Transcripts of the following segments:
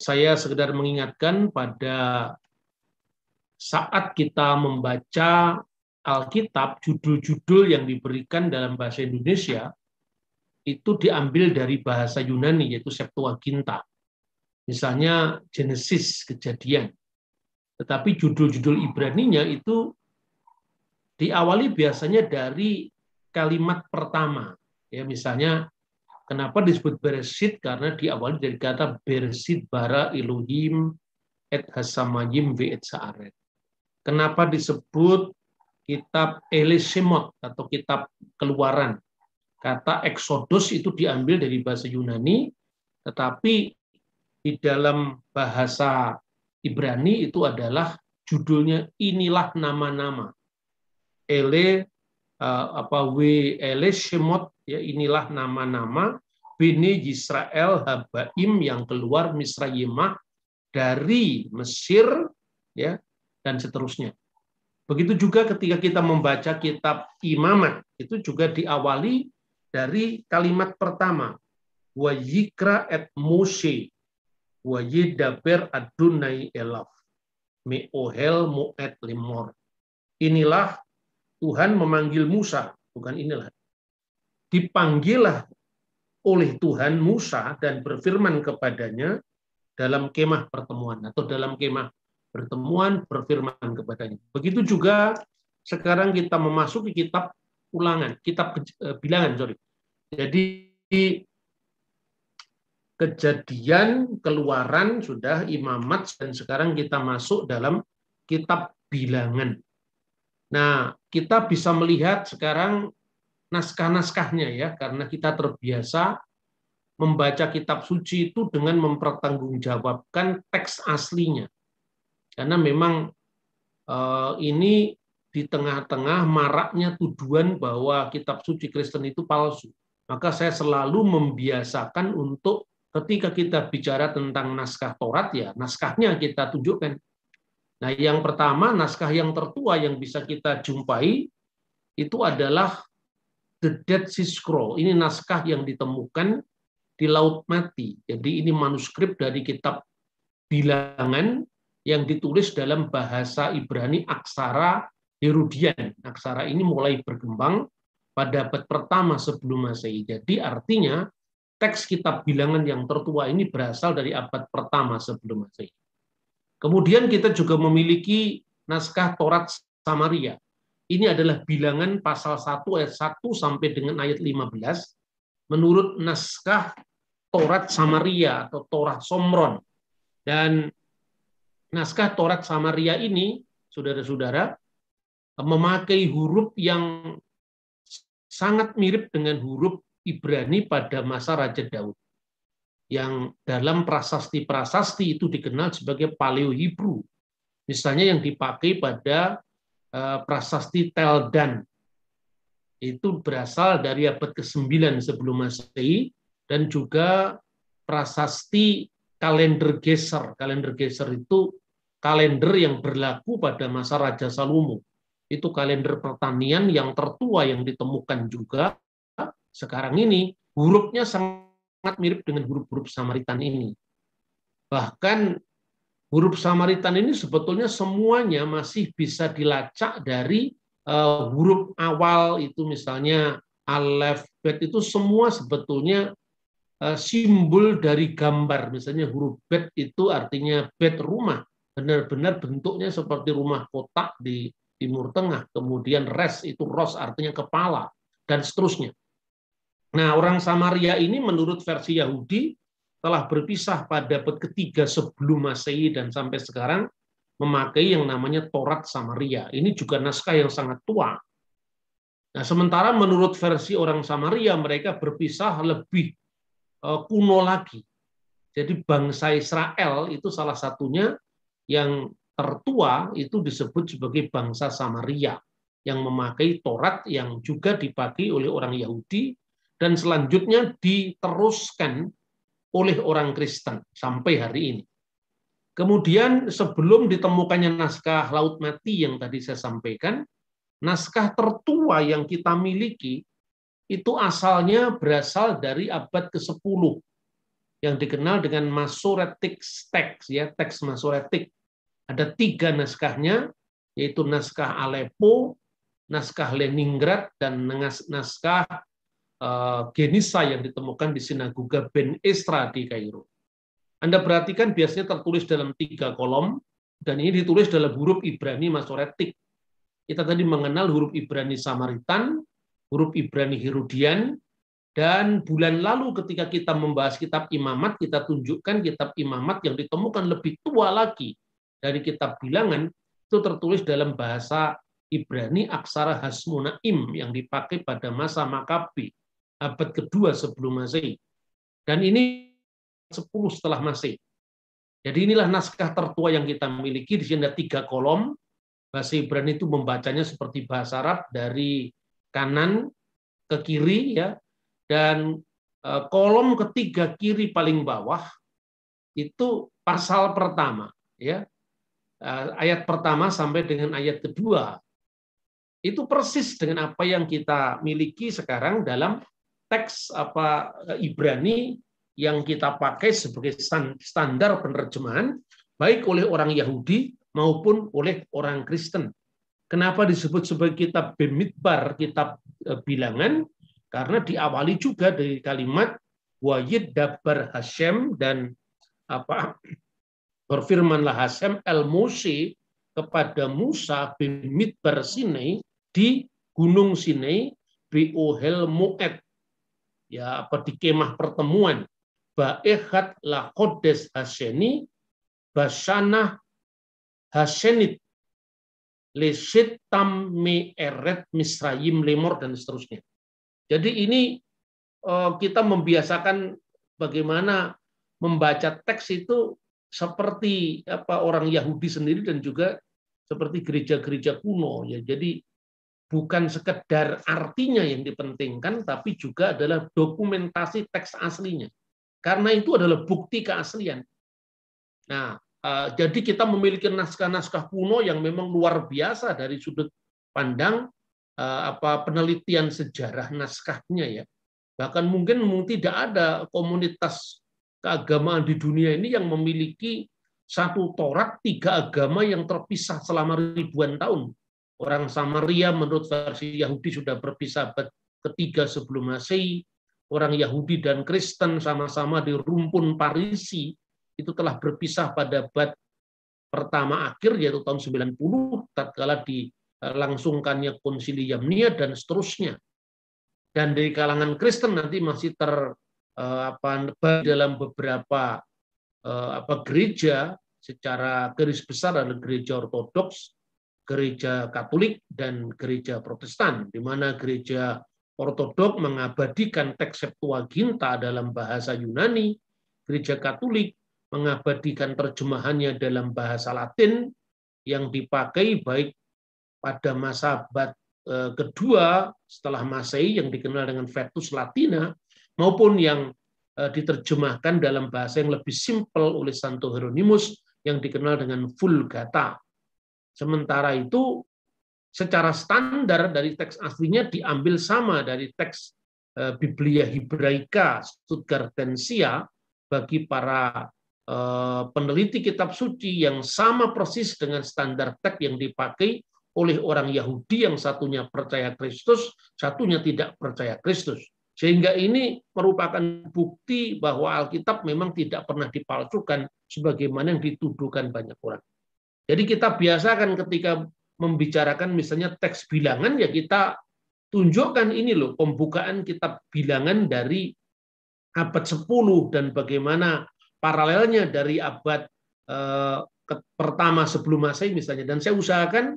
saya sekedar mengingatkan pada saat kita membaca Alkitab, judul-judul yang diberikan dalam bahasa Indonesia itu diambil dari bahasa Yunani, yaitu Septuaginta. Misalnya Genesis, kejadian. Tetapi judul-judul Ibraninya itu diawali biasanya dari kalimat pertama. ya Misalnya Kenapa disebut Bereshit? Karena diawali dari kata Bereshit bara Elohim et hasamayim ve et saaret. Kenapa disebut kitab elishemot atau kitab keluaran? Kata Exodus itu diambil dari bahasa Yunani, tetapi di dalam bahasa Ibrani itu adalah judulnya inilah nama-nama. Ele eh, apa W elishemot ya inilah nama-nama Bini Israel Habaim yang keluar Misraimah dari Mesir ya dan seterusnya. Begitu juga ketika kita membaca kitab Imamat, itu juga diawali dari kalimat pertama, wa et Moshe wa adunai elaf meohel mu'et limor. Inilah Tuhan memanggil Musa, bukan inilah dipanggillah oleh Tuhan Musa dan berfirman kepadanya dalam kemah pertemuan atau dalam kemah pertemuan berfirman kepadanya. Begitu juga sekarang kita memasuki kitab ulangan, kitab e, bilangan, sorry. Jadi kejadian, keluaran sudah imamat dan sekarang kita masuk dalam kitab bilangan. Nah, kita bisa melihat sekarang naskah-naskahnya ya, karena kita terbiasa membaca kitab suci itu dengan mempertanggungjawabkan teks aslinya. Karena memang eh, ini di tengah-tengah maraknya tuduhan bahwa kitab suci Kristen itu palsu. Maka saya selalu membiasakan untuk ketika kita bicara tentang naskah Taurat ya, naskahnya kita tunjukkan. Nah, yang pertama naskah yang tertua yang bisa kita jumpai itu adalah the Dead Sea Scroll. Ini naskah yang ditemukan di Laut Mati. Jadi ini manuskrip dari kitab bilangan yang ditulis dalam bahasa Ibrani aksara Herodian. Aksara ini mulai berkembang pada abad pertama sebelum Masehi. Jadi artinya teks kitab bilangan yang tertua ini berasal dari abad pertama sebelum Masehi. Kemudian kita juga memiliki naskah Torat Samaria ini adalah bilangan pasal 1 ayat 1 sampai dengan ayat 15 menurut naskah Torat Samaria atau Torat Somron. Dan naskah Torat Samaria ini, saudara-saudara, memakai huruf yang sangat mirip dengan huruf Ibrani pada masa Raja Daud. Yang dalam prasasti-prasasti itu dikenal sebagai Paleo Hebrew. Misalnya yang dipakai pada Eh, prasasti Tel Dan Itu berasal dari abad ke-9 sebelum Masehi dan juga prasasti kalender geser. Kalender geser itu kalender yang berlaku pada masa Raja Salomo. Itu kalender pertanian yang tertua yang ditemukan juga sekarang ini. Hurufnya sangat mirip dengan huruf-huruf Samaritan ini. Bahkan huruf Samaritan ini sebetulnya semuanya masih bisa dilacak dari uh, huruf awal itu misalnya alef, bet itu semua sebetulnya uh, simbol dari gambar. Misalnya huruf bet itu artinya bet rumah. Benar-benar bentuknya seperti rumah kotak di Timur Tengah. Kemudian res itu ros artinya kepala dan seterusnya. Nah, orang Samaria ini menurut versi Yahudi telah berpisah pada abad ketiga sebelum Masehi dan sampai sekarang memakai yang namanya Torat Samaria. Ini juga naskah yang sangat tua. Nah, sementara menurut versi orang Samaria mereka berpisah lebih eh, kuno lagi. Jadi bangsa Israel itu salah satunya yang tertua itu disebut sebagai bangsa Samaria yang memakai Torat yang juga dipakai oleh orang Yahudi dan selanjutnya diteruskan oleh orang Kristen sampai hari ini. Kemudian sebelum ditemukannya naskah Laut Mati yang tadi saya sampaikan, naskah tertua yang kita miliki itu asalnya berasal dari abad ke-10 yang dikenal dengan Masoretic Text ya, teks Masoretic. Ada tiga naskahnya, yaitu naskah Aleppo, naskah Leningrad dan naskah Eh, genisa yang ditemukan di sinagoga Ben Estra di Kairo. Anda perhatikan biasanya tertulis dalam tiga kolom, dan ini ditulis dalam huruf Ibrani Masoretik. Kita tadi mengenal huruf Ibrani Samaritan, huruf Ibrani Herodian, dan bulan lalu ketika kita membahas kitab imamat, kita tunjukkan kitab imamat yang ditemukan lebih tua lagi dari kitab bilangan, itu tertulis dalam bahasa Ibrani aksara Hasmunaim yang dipakai pada masa Makabi abad kedua sebelum Masehi. Dan ini 10 setelah Masehi. Jadi inilah naskah tertua yang kita miliki. Di sini ada tiga kolom. Bahasa Ibrani itu membacanya seperti bahasa Arab dari kanan ke kiri ya. Dan e, kolom ketiga kiri paling bawah itu pasal pertama ya. E, ayat pertama sampai dengan ayat kedua itu persis dengan apa yang kita miliki sekarang dalam teks apa eh, Ibrani yang kita pakai sebagai standar penerjemahan baik oleh orang Yahudi maupun oleh orang Kristen. Kenapa disebut sebagai kitab Bemidbar, kitab eh, bilangan? Karena diawali juga dari kalimat Wajid dabar Hashem dan apa berfirmanlah Hashem El Moshe kepada Musa Bemidbar Sinai di Gunung Sinai Bohel Moed ya apa di kemah pertemuan baehat la kodes haseni basana hasenit lesit tam me eret misrayim lemor dan seterusnya. Jadi ini eh, kita membiasakan bagaimana membaca teks itu seperti apa orang Yahudi sendiri dan juga seperti gereja-gereja kuno ya. Jadi bukan sekedar artinya yang dipentingkan, tapi juga adalah dokumentasi teks aslinya. Karena itu adalah bukti keaslian. Nah, eh, jadi kita memiliki naskah-naskah kuno yang memang luar biasa dari sudut pandang eh, apa penelitian sejarah naskahnya ya. Bahkan mungkin tidak ada komunitas keagamaan di dunia ini yang memiliki satu torak tiga agama yang terpisah selama ribuan tahun Orang Samaria menurut versi Yahudi sudah berpisah abad ketiga sebelum Masehi. Orang Yahudi dan Kristen sama-sama di rumpun Parisi itu telah berpisah pada abad pertama akhir yaitu tahun 90 tatkala dilangsungkannya konsili Yamnia dan seterusnya. Dan dari kalangan Kristen nanti masih ter eh, apa dalam beberapa eh, apa gereja secara garis besar adalah gereja ortodoks gereja Katolik dan gereja Protestan, di mana gereja Ortodok mengabadikan teks Septuaginta dalam bahasa Yunani, gereja Katolik mengabadikan terjemahannya dalam bahasa Latin yang dipakai baik pada masa abad eh, kedua setelah Masehi yang dikenal dengan Vetus Latina maupun yang eh, diterjemahkan dalam bahasa yang lebih simpel oleh Santo Hieronymus yang dikenal dengan Vulgata. Sementara itu secara standar dari teks aslinya diambil sama dari teks eh, Biblia Hebraika Stuttgartensia bagi para eh, peneliti kitab suci yang sama persis dengan standar teks yang dipakai oleh orang Yahudi yang satunya percaya Kristus, satunya tidak percaya Kristus. Sehingga ini merupakan bukti bahwa Alkitab memang tidak pernah dipalsukan sebagaimana yang dituduhkan banyak orang. Jadi kita biasakan ketika membicarakan misalnya teks bilangan ya kita tunjukkan ini loh pembukaan kitab bilangan dari abad 10 dan bagaimana paralelnya dari abad eh, pertama sebelum Masehi misalnya dan saya usahakan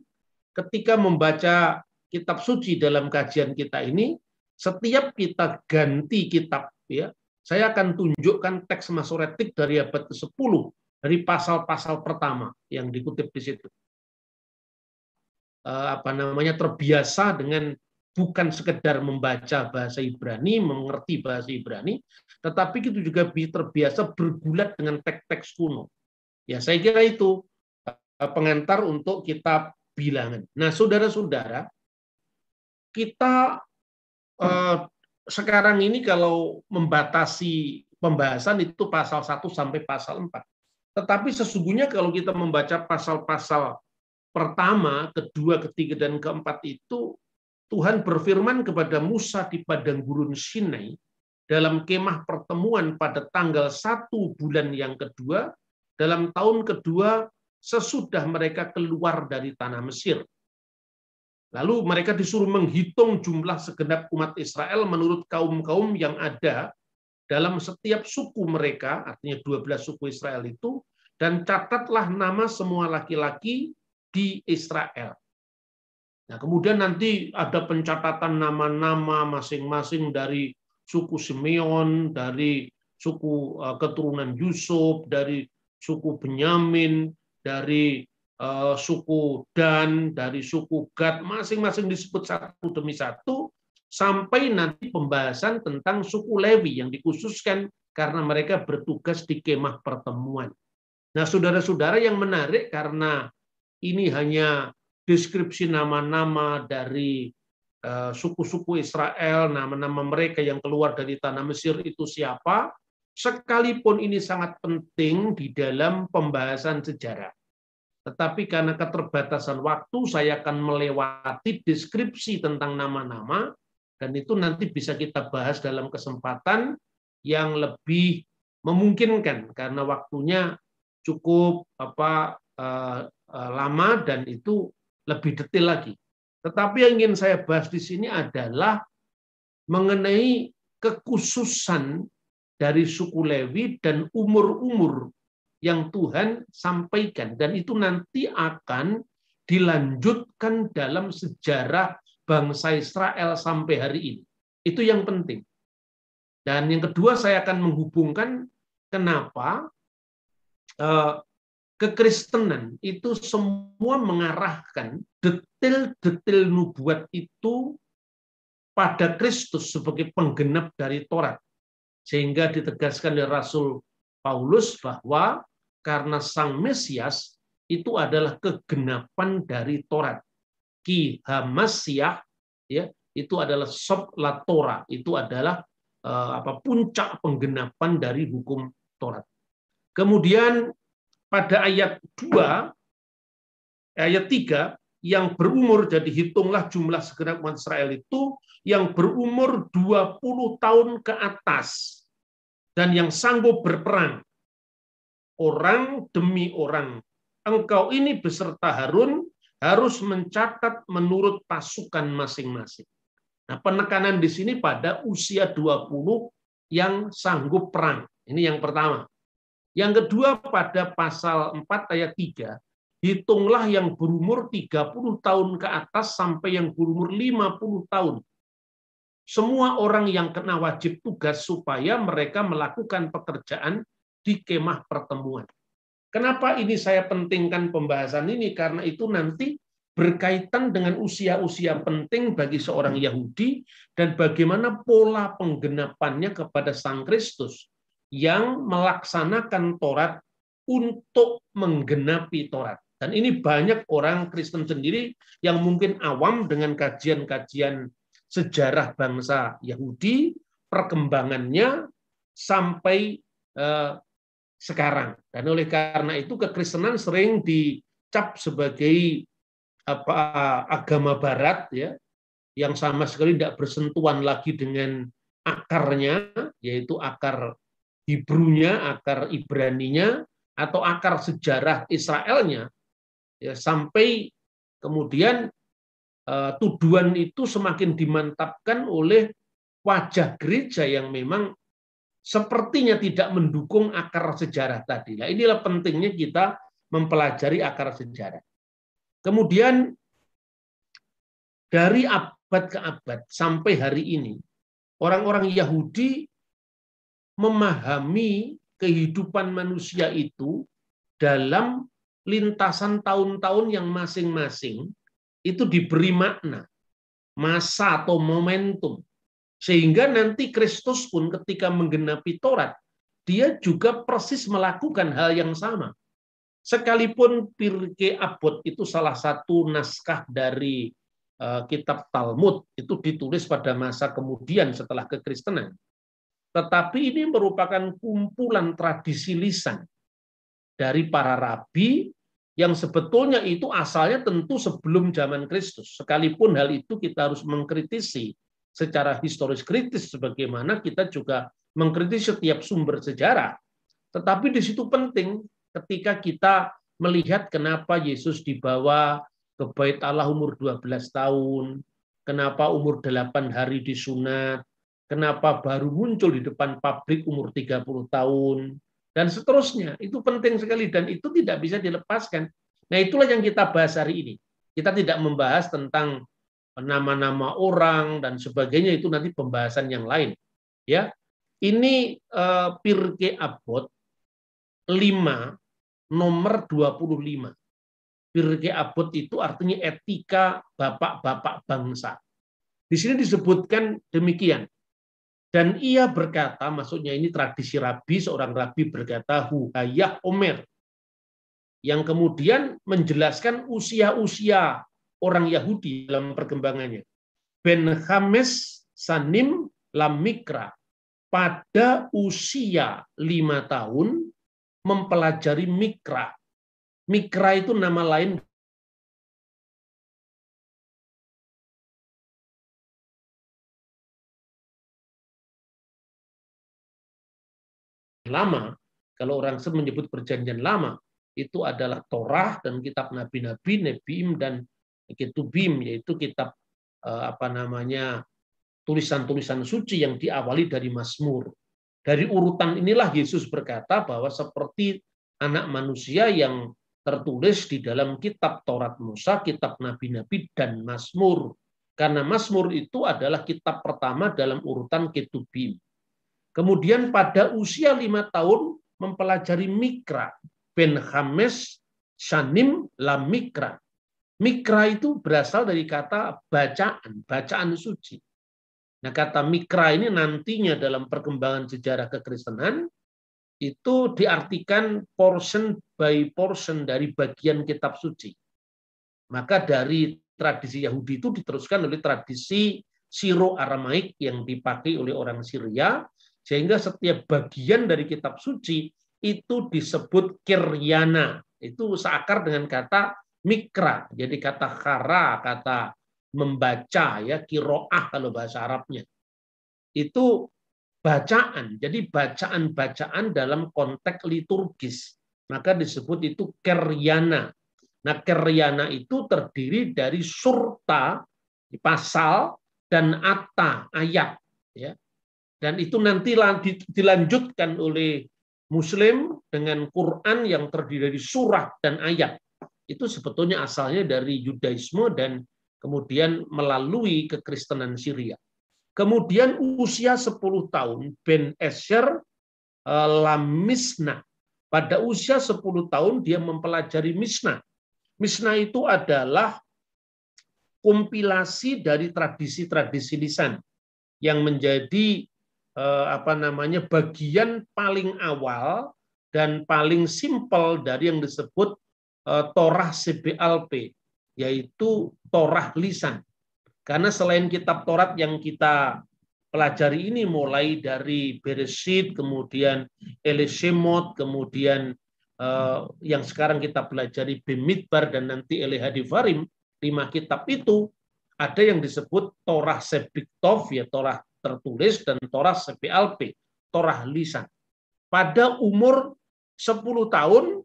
ketika membaca kitab suci dalam kajian kita ini setiap kita ganti kitab ya saya akan tunjukkan teks masoretik dari abad ke-10 dari pasal-pasal pertama yang dikutip di situ. Eh, apa namanya terbiasa dengan bukan sekedar membaca bahasa Ibrani, mengerti bahasa Ibrani, tetapi kita juga terbiasa bergulat dengan teks-teks kuno. Ya, saya kira itu eh, pengantar untuk kita bilangan. Nah, saudara-saudara, kita eh, sekarang ini kalau membatasi pembahasan itu pasal 1 sampai pasal 4. Tetapi sesungguhnya kalau kita membaca pasal-pasal pertama, kedua, ketiga, dan keempat itu, Tuhan berfirman kepada Musa di padang gurun Sinai dalam kemah pertemuan pada tanggal satu bulan yang kedua, dalam tahun kedua sesudah mereka keluar dari tanah Mesir. Lalu mereka disuruh menghitung jumlah segenap umat Israel menurut kaum-kaum yang ada dalam setiap suku mereka, artinya 12 suku Israel itu, dan catatlah nama semua laki-laki di Israel. Nah, kemudian nanti ada pencatatan nama-nama masing-masing dari suku Simeon, dari suku eh, keturunan Yusuf, dari suku Benyamin, dari eh, suku Dan, dari suku Gad, masing-masing disebut satu demi satu, sampai nanti pembahasan tentang suku Lewi yang dikhususkan karena mereka bertugas di kemah pertemuan. Nah, saudara-saudara yang menarik karena ini hanya deskripsi nama-nama dari eh, suku-suku Israel, nama-nama mereka yang keluar dari tanah Mesir itu siapa, sekalipun ini sangat penting di dalam pembahasan sejarah. Tetapi karena keterbatasan waktu, saya akan melewati deskripsi tentang nama-nama dan itu nanti bisa kita bahas dalam kesempatan yang lebih memungkinkan karena waktunya cukup apa eh, eh, lama dan itu lebih detail lagi. Tetapi yang ingin saya bahas di sini adalah mengenai kekhususan dari suku Lewi dan umur-umur yang Tuhan sampaikan dan itu nanti akan dilanjutkan dalam sejarah bangsa Israel sampai hari ini. Itu yang penting. Dan yang kedua saya akan menghubungkan kenapa eh, kekristenan itu semua mengarahkan detil-detil nubuat itu pada Kristus sebagai penggenap dari Taurat. Sehingga ditegaskan oleh Rasul Paulus bahwa karena Sang Mesias itu adalah kegenapan dari Taurat ki hamasyah ya itu adalah sob latora itu adalah uh, apa puncak penggenapan dari hukum Taurat. Kemudian pada ayat 2 ayat 3 yang berumur jadi hitunglah jumlah segenap umat Israel itu yang berumur 20 tahun ke atas dan yang sanggup berperang orang demi orang engkau ini beserta Harun harus mencatat menurut pasukan masing-masing. Nah, penekanan di sini pada usia 20 yang sanggup perang. Ini yang pertama. Yang kedua pada pasal 4 ayat 3, hitunglah yang berumur 30 tahun ke atas sampai yang berumur 50 tahun. Semua orang yang kena wajib tugas supaya mereka melakukan pekerjaan di kemah pertemuan. Kenapa ini saya pentingkan pembahasan ini? Karena itu nanti berkaitan dengan usia-usia penting bagi seorang Yahudi dan bagaimana pola penggenapannya kepada Sang Kristus yang melaksanakan Taurat untuk menggenapi Taurat. Dan ini banyak orang Kristen sendiri yang mungkin awam dengan kajian-kajian sejarah bangsa Yahudi, perkembangannya sampai eh, sekarang. Dan oleh karena itu kekristenan sering dicap sebagai apa agama barat ya yang sama sekali tidak bersentuhan lagi dengan akarnya yaitu akar Ibrunya akar Ibraninya atau akar sejarah Israelnya ya sampai kemudian uh, tuduhan itu semakin dimantapkan oleh wajah gereja yang memang sepertinya tidak mendukung akar sejarah tadi. Nah, inilah pentingnya kita mempelajari akar sejarah. Kemudian dari abad ke abad sampai hari ini, orang-orang Yahudi memahami kehidupan manusia itu dalam lintasan tahun-tahun yang masing-masing itu diberi makna, masa atau momentum sehingga nanti Kristus pun ketika menggenapi Taurat, dia juga persis melakukan hal yang sama. Sekalipun Pirke Abot itu salah satu naskah dari eh, kitab Talmud, itu ditulis pada masa kemudian setelah kekristenan. Tetapi ini merupakan kumpulan tradisi lisan dari para rabi yang sebetulnya itu asalnya tentu sebelum zaman Kristus. Sekalipun hal itu kita harus mengkritisi secara historis kritis sebagaimana kita juga mengkritik setiap sumber sejarah. Tetapi di situ penting ketika kita melihat kenapa Yesus dibawa ke bait Allah umur 12 tahun, kenapa umur 8 hari di Sunat, kenapa baru muncul di depan pabrik umur 30 tahun, dan seterusnya. Itu penting sekali dan itu tidak bisa dilepaskan. Nah itulah yang kita bahas hari ini. Kita tidak membahas tentang nama-nama orang dan sebagainya itu nanti pembahasan yang lain. Ya, ini uh, Pirke Abot 5 nomor 25. Pirke Abot itu artinya etika bapak-bapak bangsa. Di sini disebutkan demikian. Dan ia berkata, maksudnya ini tradisi rabi, seorang rabi berkata, Huhayah Omer. Yang kemudian menjelaskan usia-usia orang Yahudi dalam perkembangannya. Ben Hames Sanim Lamikra pada usia lima tahun mempelajari mikra. Mikra itu nama lain lama. Kalau orang menyebut perjanjian lama, itu adalah Torah dan kitab nabi-nabi, Nebim, dan Ketubim yaitu kitab eh, apa namanya tulisan-tulisan suci yang diawali dari Mazmur. Dari urutan inilah Yesus berkata bahwa seperti anak manusia yang tertulis di dalam kitab Taurat Musa, kitab nabi-nabi dan Mazmur. Karena Mazmur itu adalah kitab pertama dalam urutan Ketubim. Kemudian pada usia lima tahun mempelajari Mikra, Ben Hames, Shanim, Lamikra Mikra itu berasal dari kata bacaan, bacaan suci. Nah, kata mikra ini nantinya dalam perkembangan sejarah kekristenan itu diartikan portion by portion dari bagian kitab suci. Maka dari tradisi Yahudi itu diteruskan oleh tradisi Siro Aramaik yang dipakai oleh orang Syria sehingga setiap bagian dari kitab suci itu disebut kiryana. Itu seakar dengan kata mikra. Jadi kata kara kata membaca ya kiroah kalau bahasa Arabnya. Itu bacaan. Jadi bacaan-bacaan dalam konteks liturgis. Maka disebut itu keryana. Nah, keryana itu terdiri dari surta pasal dan ata ayat ya. Dan itu nanti dilanjutkan oleh Muslim dengan Quran yang terdiri dari surah dan ayat itu sebetulnya asalnya dari Yudaisme dan kemudian melalui kekristenan Syria. Kemudian usia 10 tahun, Ben Esher eh, Lamisna. Pada usia 10 tahun dia mempelajari Misna. Misna itu adalah kompilasi dari tradisi-tradisi lisan yang menjadi eh, apa namanya bagian paling awal dan paling simpel dari yang disebut Eh, torah CBLP, yaitu torah lisan. Karena selain kitab Torat yang kita pelajari ini mulai dari Beresit, kemudian Elishemot, kemudian eh, yang sekarang kita pelajari Bemidbar dan nanti Elihadivarim, lima kitab itu ada yang disebut Torah Sebiktov, ya Torah tertulis, dan Torah CBLP, Torah lisan. Pada umur 10 tahun,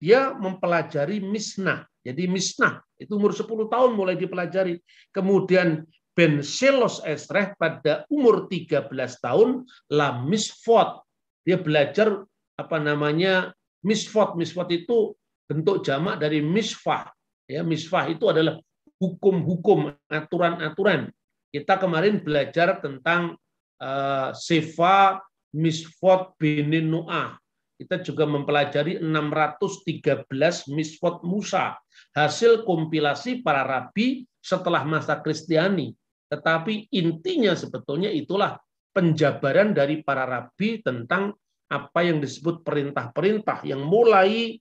dia mempelajari misnah. Jadi misnah itu umur 10 tahun mulai dipelajari. Kemudian Ben Shelos Esreh pada umur 13 tahun la misfot. Dia belajar apa namanya misfot. Misfot itu bentuk jamak dari misfah. Ya, misfah itu adalah hukum-hukum, aturan-aturan. Kita kemarin belajar tentang uh, eh, Sifa Misfot bin Nuah kita juga mempelajari 613 misfot Musa, hasil kompilasi para rabi setelah masa Kristiani. Tetapi intinya sebetulnya itulah penjabaran dari para rabi tentang apa yang disebut perintah-perintah yang mulai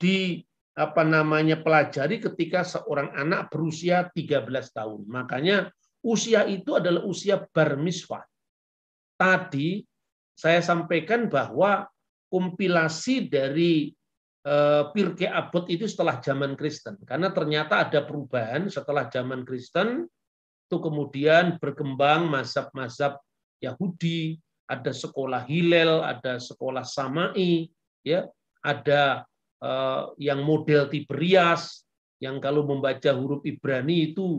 di apa namanya pelajari ketika seorang anak berusia 13 tahun. Makanya usia itu adalah usia bar misfot. Tadi saya sampaikan bahwa kompilasi dari eh, Pirke Abot itu setelah zaman Kristen. Karena ternyata ada perubahan setelah zaman Kristen, itu kemudian berkembang mazhab-mazhab Yahudi, ada sekolah Hillel, ada sekolah Samai, ya, ada eh, yang model Tiberias, yang kalau membaca huruf Ibrani itu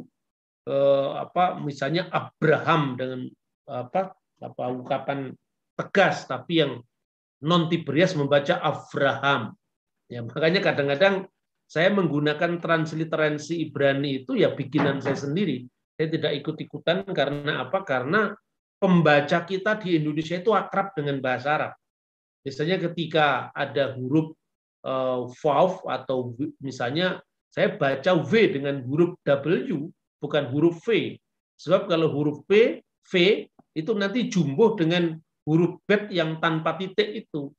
eh, apa misalnya Abraham dengan apa apa ungkapan tegas tapi yang non Tiberias membaca Abraham. Ya, makanya kadang-kadang saya menggunakan transliterasi Ibrani itu ya bikinan saya sendiri. Saya tidak ikut-ikutan karena apa? Karena pembaca kita di Indonesia itu akrab dengan bahasa Arab. Biasanya ketika ada huruf uh, atau misalnya saya baca V dengan huruf W bukan huruf V. Sebab kalau huruf P, V itu nanti jumbo dengan huruf bet yang tanpa titik itu.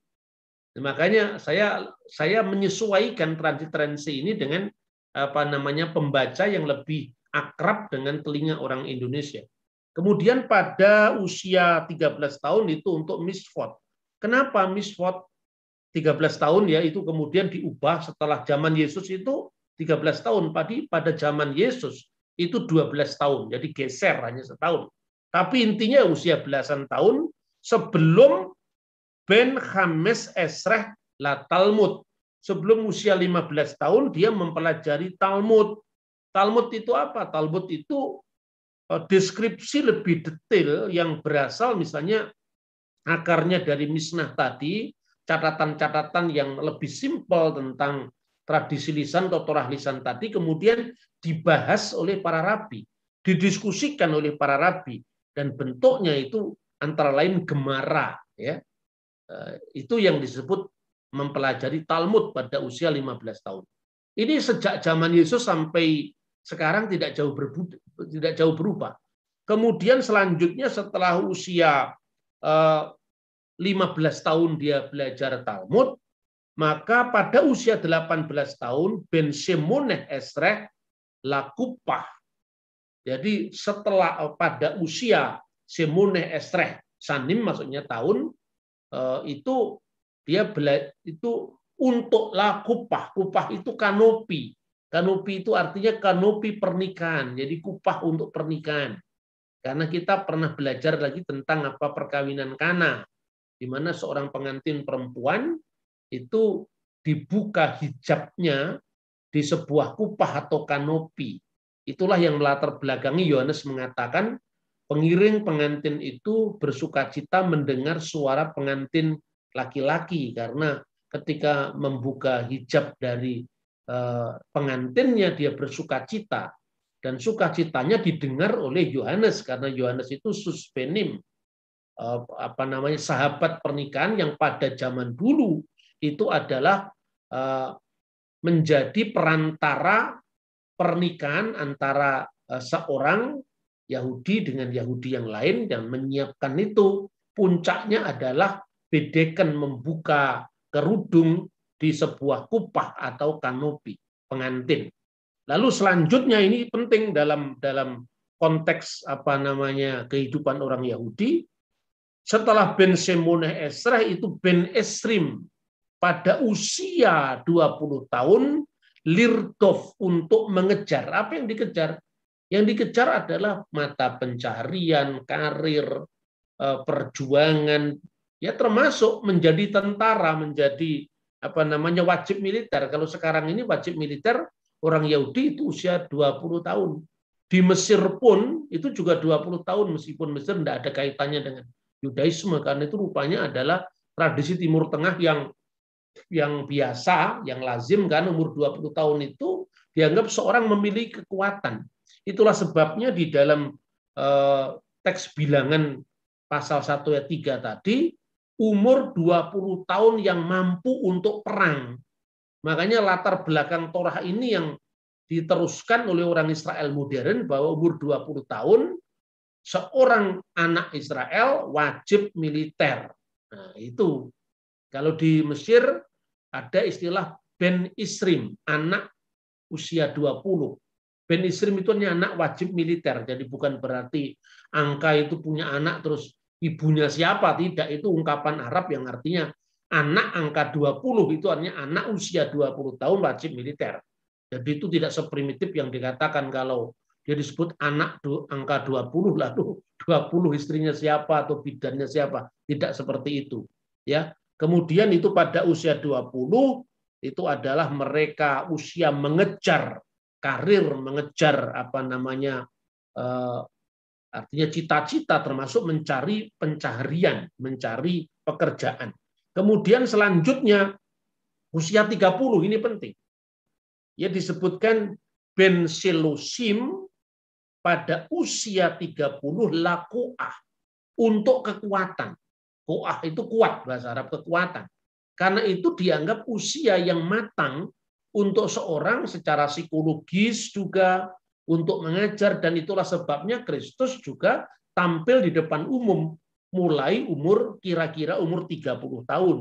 Nah, makanya saya saya menyesuaikan transi ini dengan apa namanya pembaca yang lebih akrab dengan telinga orang Indonesia. Kemudian pada usia 13 tahun itu untuk misfot. Kenapa misfot 13 tahun ya itu kemudian diubah setelah zaman Yesus itu 13 tahun padi pada zaman Yesus itu 12 tahun. Jadi geser hanya setahun. Tapi intinya usia belasan tahun sebelum Ben Hamis Esreh La Talmud. Sebelum usia 15 tahun dia mempelajari Talmud. Talmud itu apa? Talmud itu eh, deskripsi lebih detail yang berasal misalnya akarnya dari misnah tadi, catatan-catatan yang lebih simpel tentang tradisi lisan atau torah lisan tadi kemudian dibahas oleh para rabi, didiskusikan oleh para rabi dan bentuknya itu antara lain gemara ya. Eh, itu yang disebut mempelajari Talmud pada usia 15 tahun. Ini sejak zaman Yesus sampai sekarang tidak jauh berbudi, tidak jauh berubah. Kemudian selanjutnya setelah usia 15 eh, tahun dia belajar Talmud, maka pada usia 18 tahun Ben Shemoneh Esreh Lakupah. Jadi setelah eh, pada usia Simune Estreh Sanim maksudnya tahun eh, itu dia bela, itu untuklah kupah. Kupah itu kanopi. Kanopi itu artinya kanopi pernikahan. Jadi kupah untuk pernikahan. Karena kita pernah belajar lagi tentang apa perkawinan kana. Di mana seorang pengantin perempuan itu dibuka hijabnya di sebuah kupah atau kanopi. Itulah yang melatar belakangi Yohanes mengatakan Pengiring pengantin itu bersuka cita mendengar suara pengantin laki-laki karena ketika membuka hijab dari eh, pengantinnya dia bersuka cita dan sukacitanya didengar oleh Yohanes karena Yohanes itu suspenim eh, apa namanya sahabat pernikahan yang pada zaman dulu itu adalah eh, menjadi perantara pernikahan antara seorang Yahudi dengan Yahudi yang lain dan menyiapkan itu. Puncaknya adalah Bedeken membuka kerudung di sebuah kupah atau kanopi pengantin. Lalu selanjutnya ini penting dalam dalam konteks apa namanya kehidupan orang Yahudi. Setelah Ben Semoneh Esra itu Ben Esrim pada usia 20 tahun Lirdov untuk mengejar apa yang dikejar yang dikejar adalah mata pencarian, karir, eh, perjuangan, ya termasuk menjadi tentara, menjadi apa namanya wajib militer. Kalau sekarang ini wajib militer orang Yahudi itu usia 20 tahun. Di Mesir pun itu juga 20 tahun meskipun Mesir tidak ada kaitannya dengan Yudaisme karena itu rupanya adalah tradisi Timur Tengah yang yang biasa, yang lazim kan umur 20 tahun itu dianggap seorang memiliki kekuatan. Itulah sebabnya di dalam eh, teks bilangan pasal 1 ayat 3 tadi, umur 20 tahun yang mampu untuk perang. Makanya latar belakang Torah ini yang diteruskan oleh orang Israel modern bahwa umur 20 tahun seorang anak Israel wajib militer. Nah, itu kalau di Mesir ada istilah ben isrim, anak usia 20. Ben Isrim itu hanya anak wajib militer, jadi bukan berarti angka itu punya anak terus ibunya siapa, tidak. Itu ungkapan Arab yang artinya anak angka 20 itu hanya anak usia 20 tahun wajib militer. Jadi itu tidak seprimitif yang dikatakan kalau dia disebut anak angka 20 lalu 20 istrinya siapa atau bidannya siapa. Tidak seperti itu. ya Kemudian itu pada usia 20 itu adalah mereka usia mengejar karir, mengejar apa namanya eh, artinya cita-cita termasuk mencari pencaharian, mencari pekerjaan. Kemudian selanjutnya usia 30 ini penting. Ya disebutkan Ben pada usia 30 lakuah untuk kekuatan. kuah itu kuat bahasa Arab kekuatan. Karena itu dianggap usia yang matang untuk seorang secara psikologis juga untuk mengajar dan itulah sebabnya Kristus juga tampil di depan umum mulai umur kira-kira umur 30 tahun.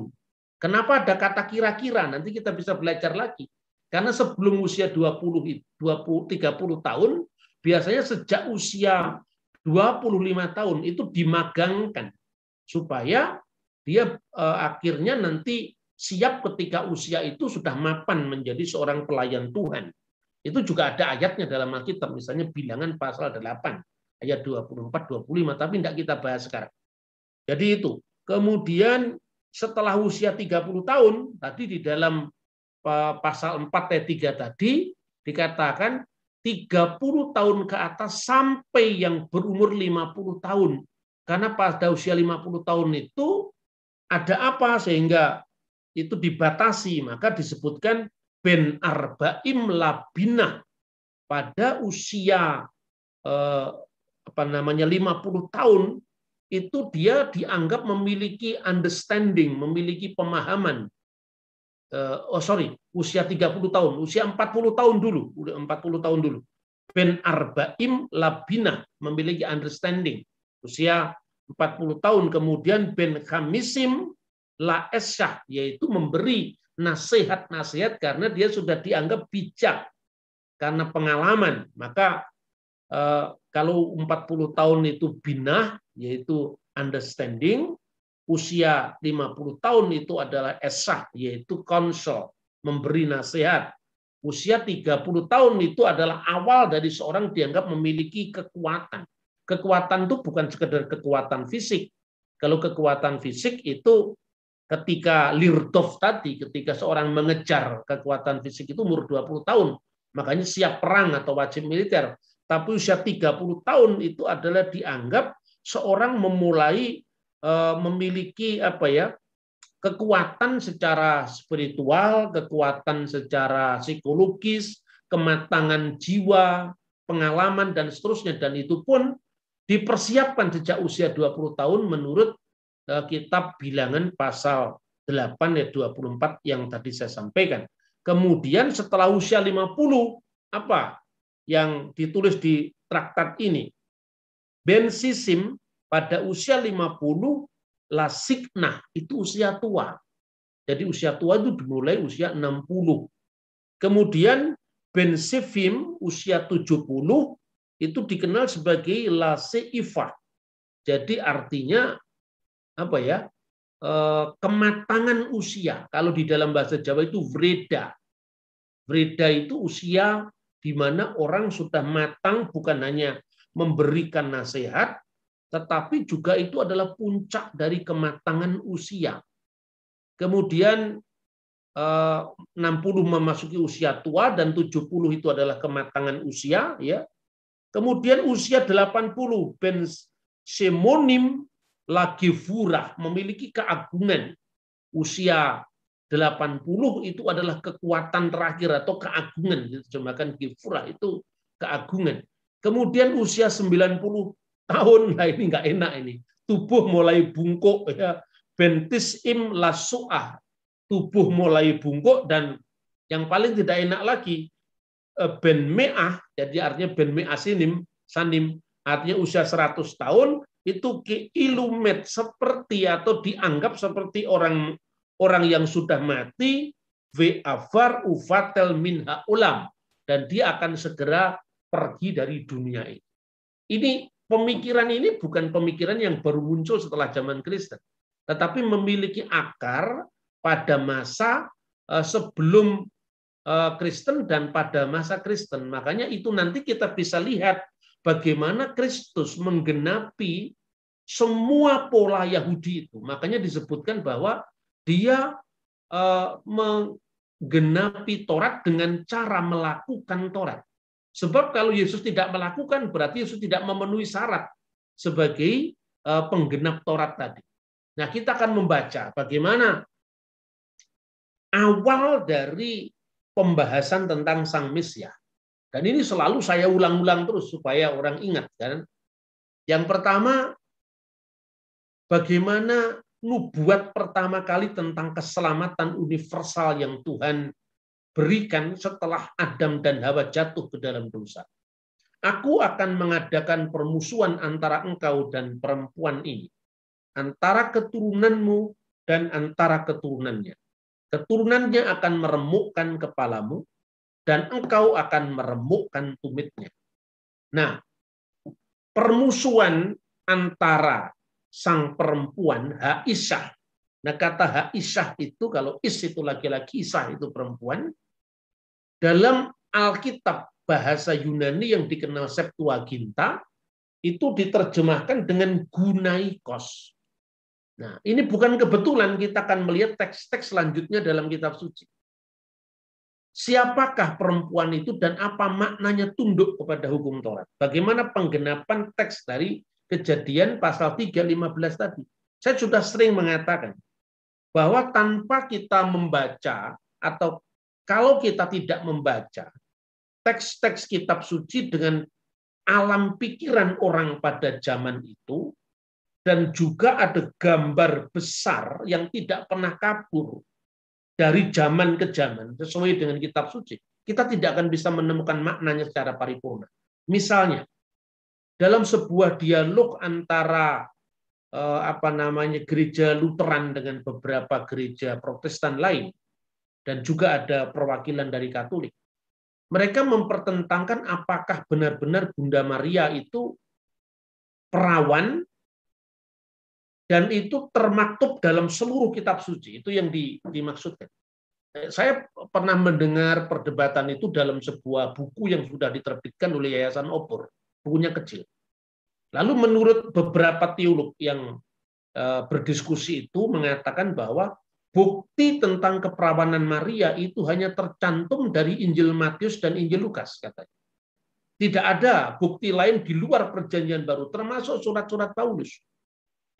Kenapa ada kata kira-kira? Nanti kita bisa belajar lagi. Karena sebelum usia 20 20 30 tahun biasanya sejak usia 25 tahun itu dimagangkan supaya dia eh, akhirnya nanti siap ketika usia itu sudah mapan menjadi seorang pelayan Tuhan. Itu juga ada ayatnya dalam Alkitab, misalnya bilangan pasal 8, ayat 24-25, tapi tidak kita bahas sekarang. Jadi itu. Kemudian setelah usia 30 tahun, tadi di dalam e, pasal 4 t 3 tadi, dikatakan 30 tahun ke atas sampai yang berumur 50 tahun. Karena pada usia 50 tahun itu ada apa sehingga itu dibatasi, maka disebutkan ben arba'im labina pada usia eh, apa namanya 50 tahun itu dia dianggap memiliki understanding, memiliki pemahaman. Eh, oh sorry, usia 30 tahun, usia 40 tahun dulu, udah 40 tahun dulu. Ben arba'im labina memiliki understanding. Usia 40 tahun kemudian ben khamisim la esyah yaitu memberi nasihat-nasihat karena dia sudah dianggap bijak karena pengalaman. Maka eh, kalau 40 tahun itu binah yaitu understanding, usia 50 tahun itu adalah esah yaitu konsol, memberi nasihat. Usia 30 tahun itu adalah awal dari seorang dianggap memiliki kekuatan. Kekuatan itu bukan sekedar kekuatan fisik. Kalau kekuatan fisik itu ketika Lirdov tadi, ketika seorang mengejar kekuatan fisik itu umur 20 tahun, makanya siap perang atau wajib militer. Tapi usia 30 tahun itu adalah dianggap seorang memulai eh, memiliki apa ya kekuatan secara spiritual, kekuatan secara psikologis, kematangan jiwa, pengalaman dan seterusnya dan itu pun dipersiapkan sejak usia 20 tahun menurut Eh, kitab bilangan pasal 8 ayat 24 yang tadi saya sampaikan. Kemudian setelah usia 50 apa yang ditulis di traktat ini? Ben Sisim pada usia 50 lasikna itu usia tua. Jadi usia tua itu dimulai usia 60. Kemudian Ben Sifim usia 70 itu dikenal sebagai lasifah. Jadi artinya apa ya eh, kematangan usia. Kalau di dalam bahasa Jawa itu vreda. Vreda itu usia di mana orang sudah matang bukan hanya memberikan nasihat, tetapi juga itu adalah puncak dari kematangan usia. Kemudian 60 eh, memasuki usia tua dan 70 itu adalah kematangan usia ya. Kemudian usia 80 ben simonim lagi furah, memiliki keagungan. Usia 80 itu adalah kekuatan terakhir atau keagungan. Diterjemahkan kifurah itu keagungan. Kemudian usia 90 tahun, nah ini nggak enak ini. Tubuh mulai bungkuk, ya. bentis im lasuah. Tubuh mulai bungkuk dan yang paling tidak enak lagi, eh, ben me'ah, jadi artinya ben me'ah sinim, sanim, artinya usia 100 tahun, itu keilumet seperti atau dianggap seperti orang orang yang sudah mati ve'afar ufatel minha ulam dan dia akan segera pergi dari dunia ini. Ini pemikiran ini bukan pemikiran yang baru muncul setelah zaman Kristen, tetapi memiliki akar pada masa eh, sebelum eh, Kristen dan pada masa Kristen. Makanya itu nanti kita bisa lihat bagaimana Kristus menggenapi semua pola Yahudi itu. Makanya disebutkan bahwa dia eh, menggenapi Taurat dengan cara melakukan Taurat. Sebab kalau Yesus tidak melakukan, berarti Yesus tidak memenuhi syarat sebagai eh, penggenap Taurat tadi. Nah, kita akan membaca bagaimana awal dari pembahasan tentang Sang Mesias. Dan ini selalu saya ulang-ulang terus supaya orang ingat kan. Yang pertama bagaimana nubuat pertama kali tentang keselamatan universal yang Tuhan berikan setelah Adam dan Hawa jatuh ke dalam dosa. Aku akan mengadakan permusuhan antara engkau dan perempuan ini, antara keturunanmu dan antara keturunannya. Keturunannya akan meremukkan kepalamu, dan engkau akan meremukkan tumitnya. Nah, permusuhan antara sang perempuan Haisah. Nah, kata Haisah itu kalau is itu laki-laki, Isah itu perempuan. Dalam Alkitab bahasa Yunani yang dikenal Septuaginta itu diterjemahkan dengan gunaikos. Nah, ini bukan kebetulan kita akan melihat teks-teks selanjutnya dalam kitab suci siapakah perempuan itu dan apa maknanya tunduk kepada hukum Taurat. Bagaimana penggenapan teks dari kejadian pasal 3.15 tadi. Saya sudah sering mengatakan bahwa tanpa kita membaca atau kalau kita tidak membaca teks-teks kitab suci dengan alam pikiran orang pada zaman itu dan juga ada gambar besar yang tidak pernah kabur dari zaman ke zaman sesuai dengan kitab suci, kita tidak akan bisa menemukan maknanya secara paripurna. Misalnya, dalam sebuah dialog antara eh, apa namanya gereja Lutheran dengan beberapa gereja Protestan lain dan juga ada perwakilan dari Katolik. Mereka mempertentangkan apakah benar-benar Bunda Maria itu perawan dan itu termaktub dalam seluruh kitab suci. Itu yang dimaksudkan. Eh, saya pernah mendengar perdebatan itu dalam sebuah buku yang sudah diterbitkan oleh Yayasan Opor, bukunya kecil. Lalu menurut beberapa teolog yang eh, berdiskusi itu mengatakan bahwa bukti tentang keperawanan Maria itu hanya tercantum dari Injil Matius dan Injil Lukas katanya. Tidak ada bukti lain di luar perjanjian baru termasuk surat-surat Paulus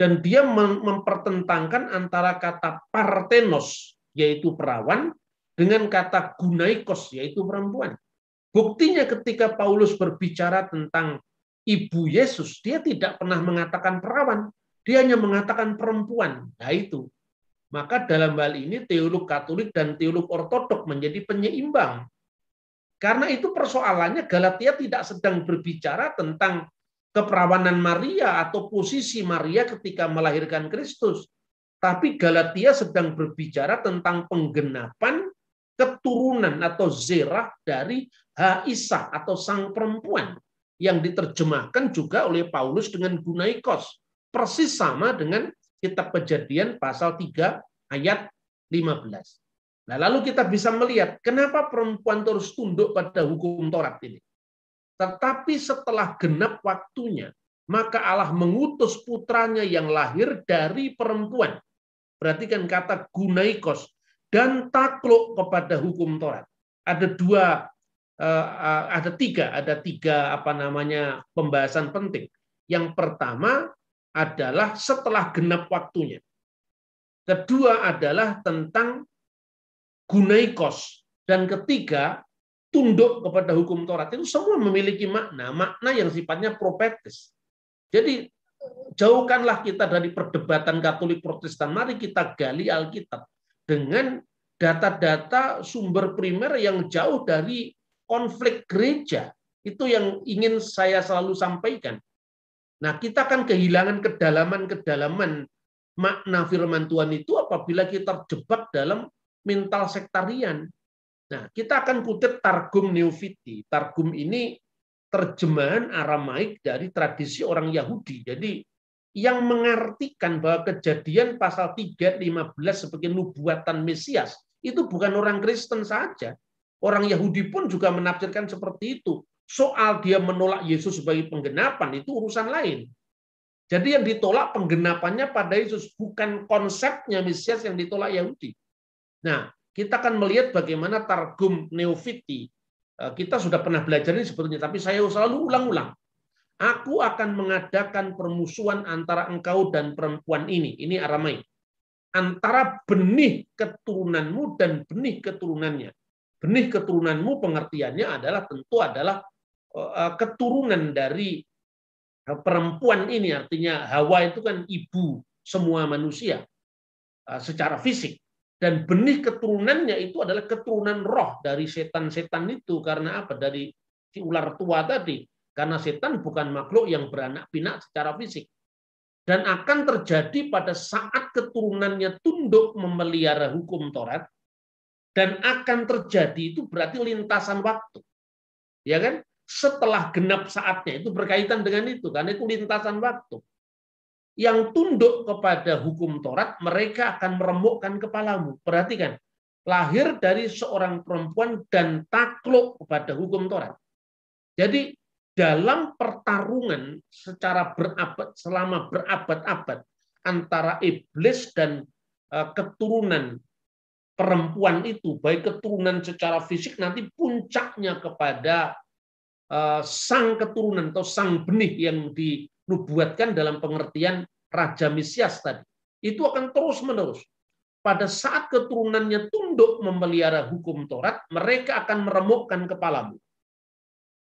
dan dia mempertentangkan antara kata partenos yaitu perawan dengan kata gunaikos yaitu perempuan. Buktinya ketika Paulus berbicara tentang ibu Yesus, dia tidak pernah mengatakan perawan, dia hanya mengatakan perempuan. Nah itu. Maka dalam hal ini teolog Katolik dan teolog Ortodok menjadi penyeimbang. Karena itu persoalannya Galatia tidak sedang berbicara tentang keperawanan Maria atau posisi Maria ketika melahirkan Kristus. Tapi Galatia sedang berbicara tentang penggenapan keturunan atau zirah dari Haisa atau sang perempuan yang diterjemahkan juga oleh Paulus dengan gunaikos. Persis sama dengan kitab kejadian pasal 3 ayat 15. Nah, lalu kita bisa melihat kenapa perempuan terus tunduk pada hukum Taurat ini. Tetapi setelah genap waktunya, maka Allah mengutus putranya yang lahir dari perempuan. Perhatikan kata gunaikos dan takluk kepada hukum Taurat. Ada dua, eh, eh, ada tiga, ada tiga apa namanya pembahasan penting. Yang pertama adalah setelah genap waktunya. Kedua adalah tentang gunaikos dan ketiga tunduk kepada hukum Taurat itu semua memiliki makna, makna yang sifatnya propetis. Jadi jauhkanlah kita dari perdebatan Katolik Protestan. Mari kita gali Alkitab dengan data-data sumber primer yang jauh dari konflik gereja. Itu yang ingin saya selalu sampaikan. Nah, kita kan kehilangan kedalaman-kedalaman makna firman Tuhan itu apabila kita terjebak dalam mental sektarian. Nah, kita akan kutip Targum Neofiti. Targum ini terjemahan Aramaik dari tradisi orang Yahudi. Jadi yang mengartikan bahwa kejadian pasal 3 15 sebagai nubuatan Mesias itu bukan orang Kristen saja. Orang Yahudi pun juga menafsirkan seperti itu. Soal dia menolak Yesus sebagai penggenapan itu urusan lain. Jadi yang ditolak penggenapannya pada Yesus bukan konsepnya Mesias yang ditolak Yahudi. Nah, kita akan melihat bagaimana targum Neofiti. Eh, kita sudah pernah belajar ini sebetulnya, tapi saya selalu ulang-ulang. Aku akan mengadakan permusuhan antara engkau dan perempuan ini. Ini Aramai. Antara benih keturunanmu dan benih keturunannya. Benih keturunanmu pengertiannya adalah tentu adalah eh, eh, keturunan dari perempuan ini. Artinya Hawa itu kan ibu semua manusia secara fisik dan benih keturunannya itu adalah keturunan roh dari setan-setan itu karena apa dari si ular tua tadi karena setan bukan makhluk yang beranak pinak secara fisik dan akan terjadi pada saat keturunannya tunduk memelihara hukum Taurat dan akan terjadi itu berarti lintasan waktu ya kan setelah genap saatnya itu berkaitan dengan itu karena itu lintasan waktu yang tunduk kepada hukum Taurat, mereka akan meremukkan kepalamu. Perhatikan, lahir dari seorang perempuan dan takluk kepada hukum Taurat. Jadi dalam pertarungan secara berabad selama berabad-abad antara iblis dan eh, keturunan perempuan itu baik keturunan secara fisik nanti puncaknya kepada eh, sang keturunan atau sang benih yang di nubuatkan dalam pengertian Raja Mesias tadi. Itu akan terus-menerus. Pada saat keturunannya tunduk memelihara hukum Taurat, mereka akan meremukkan kepalamu.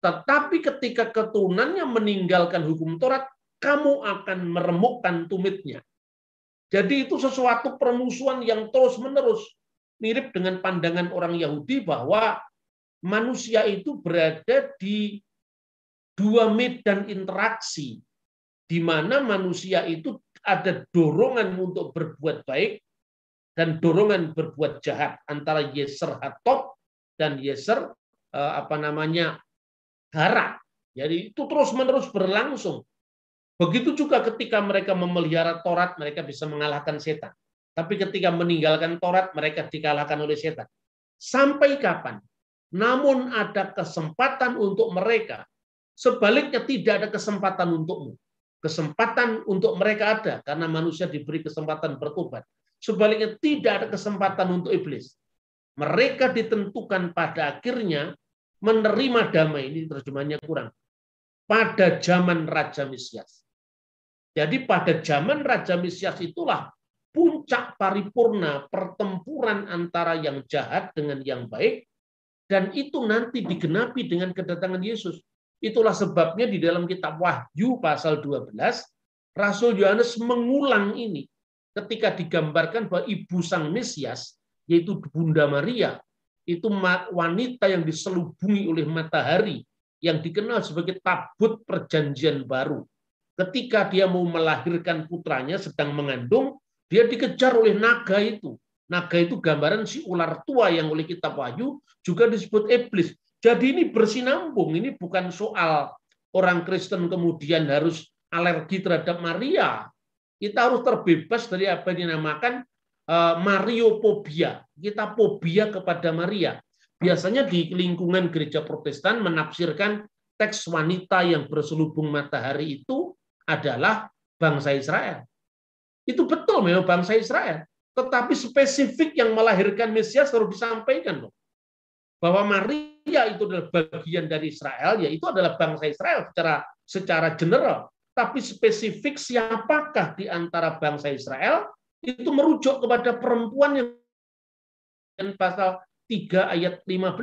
Tetapi ketika keturunannya meninggalkan hukum Taurat, kamu akan meremukkan tumitnya. Jadi itu sesuatu permusuhan yang terus-menerus mirip dengan pandangan orang Yahudi bahwa manusia itu berada di dua medan interaksi di mana manusia itu ada dorongan untuk berbuat baik dan dorongan berbuat jahat antara yeser hatop dan yeser eh, apa namanya hara. Jadi itu terus-menerus berlangsung. Begitu juga ketika mereka memelihara Torat mereka bisa mengalahkan setan. Tapi ketika meninggalkan Torat mereka dikalahkan oleh setan. Sampai kapan? Namun ada kesempatan untuk mereka. Sebaliknya tidak ada kesempatan untukmu. Kesempatan untuk mereka ada karena manusia diberi kesempatan bertobat. Sebaliknya tidak ada kesempatan untuk iblis. Mereka ditentukan pada akhirnya menerima damai. Ini terjemahannya kurang. Pada zaman Raja Mesias. Jadi pada zaman Raja Mesias itulah puncak paripurna pertempuran antara yang jahat dengan yang baik. Dan itu nanti digenapi dengan kedatangan Yesus. Itulah sebabnya di dalam kitab Wahyu pasal 12, Rasul Yohanes mengulang ini ketika digambarkan bahwa ibu sang Mesias, yaitu Bunda Maria, itu wanita yang diselubungi oleh matahari, yang dikenal sebagai tabut perjanjian baru. Ketika dia mau melahirkan putranya sedang mengandung, dia dikejar oleh naga itu. Naga itu gambaran si ular tua yang oleh kitab Wahyu juga disebut iblis. Jadi ini bersinambung, ini bukan soal orang Kristen kemudian harus alergi terhadap Maria. Kita harus terbebas dari apa yang dinamakan eh, Mariophobia. Kita pobia kepada Maria. Biasanya di lingkungan gereja protestan menafsirkan teks wanita yang berselubung matahari itu adalah bangsa Israel. Itu betul memang bangsa Israel. Tetapi spesifik yang melahirkan Mesias harus disampaikan. Loh bahwa Maria itu adalah bagian dari Israel, yaitu adalah bangsa Israel secara secara general. Tapi spesifik siapakah di antara bangsa Israel itu merujuk kepada perempuan yang pasal 3 ayat 15.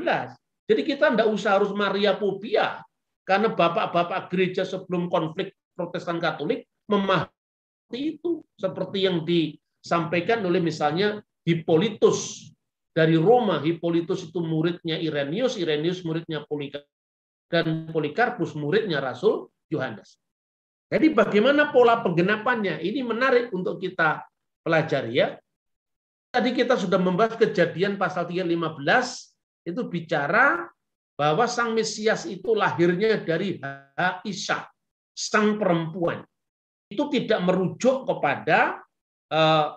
Jadi kita tidak usah harus Maria Pupia karena bapak-bapak gereja sebelum konflik Protestan Katolik memahami itu seperti yang disampaikan oleh misalnya Hippolytus dari Roma, Hippolytus itu muridnya Irenius, Irenius muridnya Polikarpus, dan Polikarpus muridnya Rasul Yohanes. Jadi bagaimana pola penggenapannya? Ini menarik untuk kita pelajari ya. Tadi kita sudah membahas kejadian pasal 315, itu bicara bahwa sang Mesias itu lahirnya dari Isa, sang perempuan. Itu tidak merujuk kepada eh,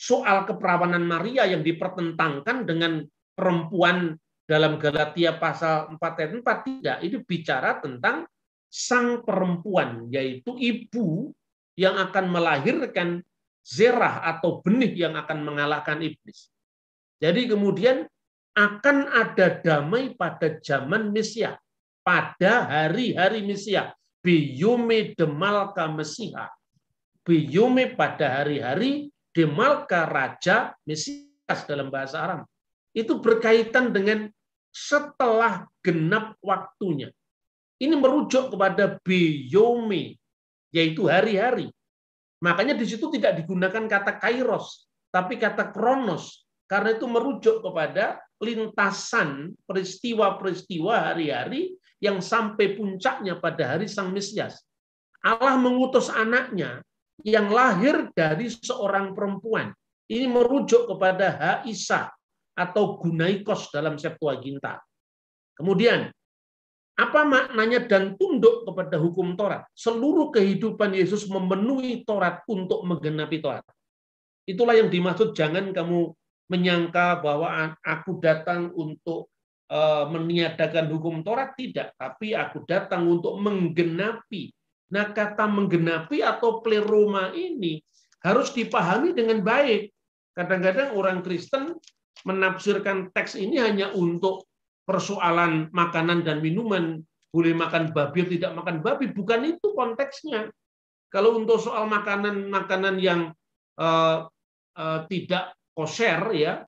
soal keperawanan Maria yang dipertentangkan dengan perempuan dalam Galatia pasal 4 ayat 4 tidak ini bicara tentang sang perempuan yaitu ibu yang akan melahirkan zerah atau benih yang akan mengalahkan iblis. Jadi kemudian akan ada damai pada zaman Mesia, pada hari-hari Mesia. Biyume demalka Mesia Biyume pada hari-hari Demalka Raja Mesias dalam bahasa Arab. Itu berkaitan dengan setelah genap waktunya. Ini merujuk kepada biyomi, yaitu hari-hari. Makanya di situ tidak digunakan kata kairos, tapi kata kronos. Karena itu merujuk kepada lintasan peristiwa-peristiwa hari-hari yang sampai puncaknya pada hari Sang Mesias. Allah mengutus anaknya yang lahir dari seorang perempuan. Ini merujuk kepada Haisa atau Gunaikos dalam Septuaginta. Kemudian, apa maknanya dan tunduk kepada hukum Taurat? Seluruh kehidupan Yesus memenuhi Taurat untuk menggenapi Taurat. Itulah yang dimaksud jangan kamu menyangka bahwa aku datang untuk eh, meniadakan hukum Taurat tidak, tapi aku datang untuk menggenapi Nah, kata menggenapi atau pleroma ini harus dipahami dengan baik. Kadang-kadang orang Kristen menafsirkan teks ini hanya untuk persoalan makanan dan minuman, boleh makan babi atau tidak makan babi, bukan itu konteksnya. Kalau untuk soal makanan-makanan yang uh, uh, tidak kosher ya,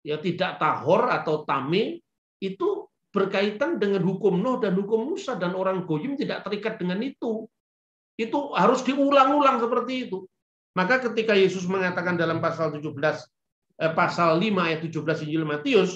ya tidak tahor atau tame, itu berkaitan dengan hukum Nuh dan hukum Musa dan orang Goyim tidak terikat dengan itu. Itu harus diulang-ulang seperti itu. Maka ketika Yesus mengatakan dalam pasal 17 eh, pasal 5 ayat 17 Injil Matius,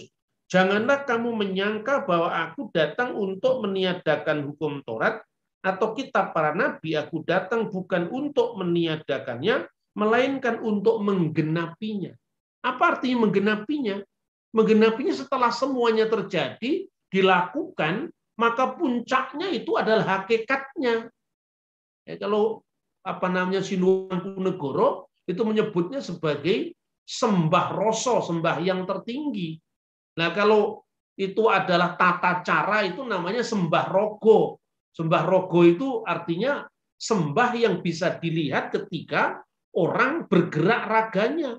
janganlah kamu menyangka bahwa aku datang untuk meniadakan hukum Taurat atau kitab para nabi, aku datang bukan untuk meniadakannya, melainkan untuk menggenapinya. Apa artinya menggenapinya? Menggenapinya setelah semuanya terjadi, dilakukan, maka puncaknya itu adalah hakikatnya. Ya, kalau apa namanya Siluang Kunegoro itu menyebutnya sebagai sembah rasa, sembah yang tertinggi. Nah, kalau itu adalah tata cara itu namanya sembah rogo. Sembah rogo itu artinya sembah yang bisa dilihat ketika orang bergerak raganya.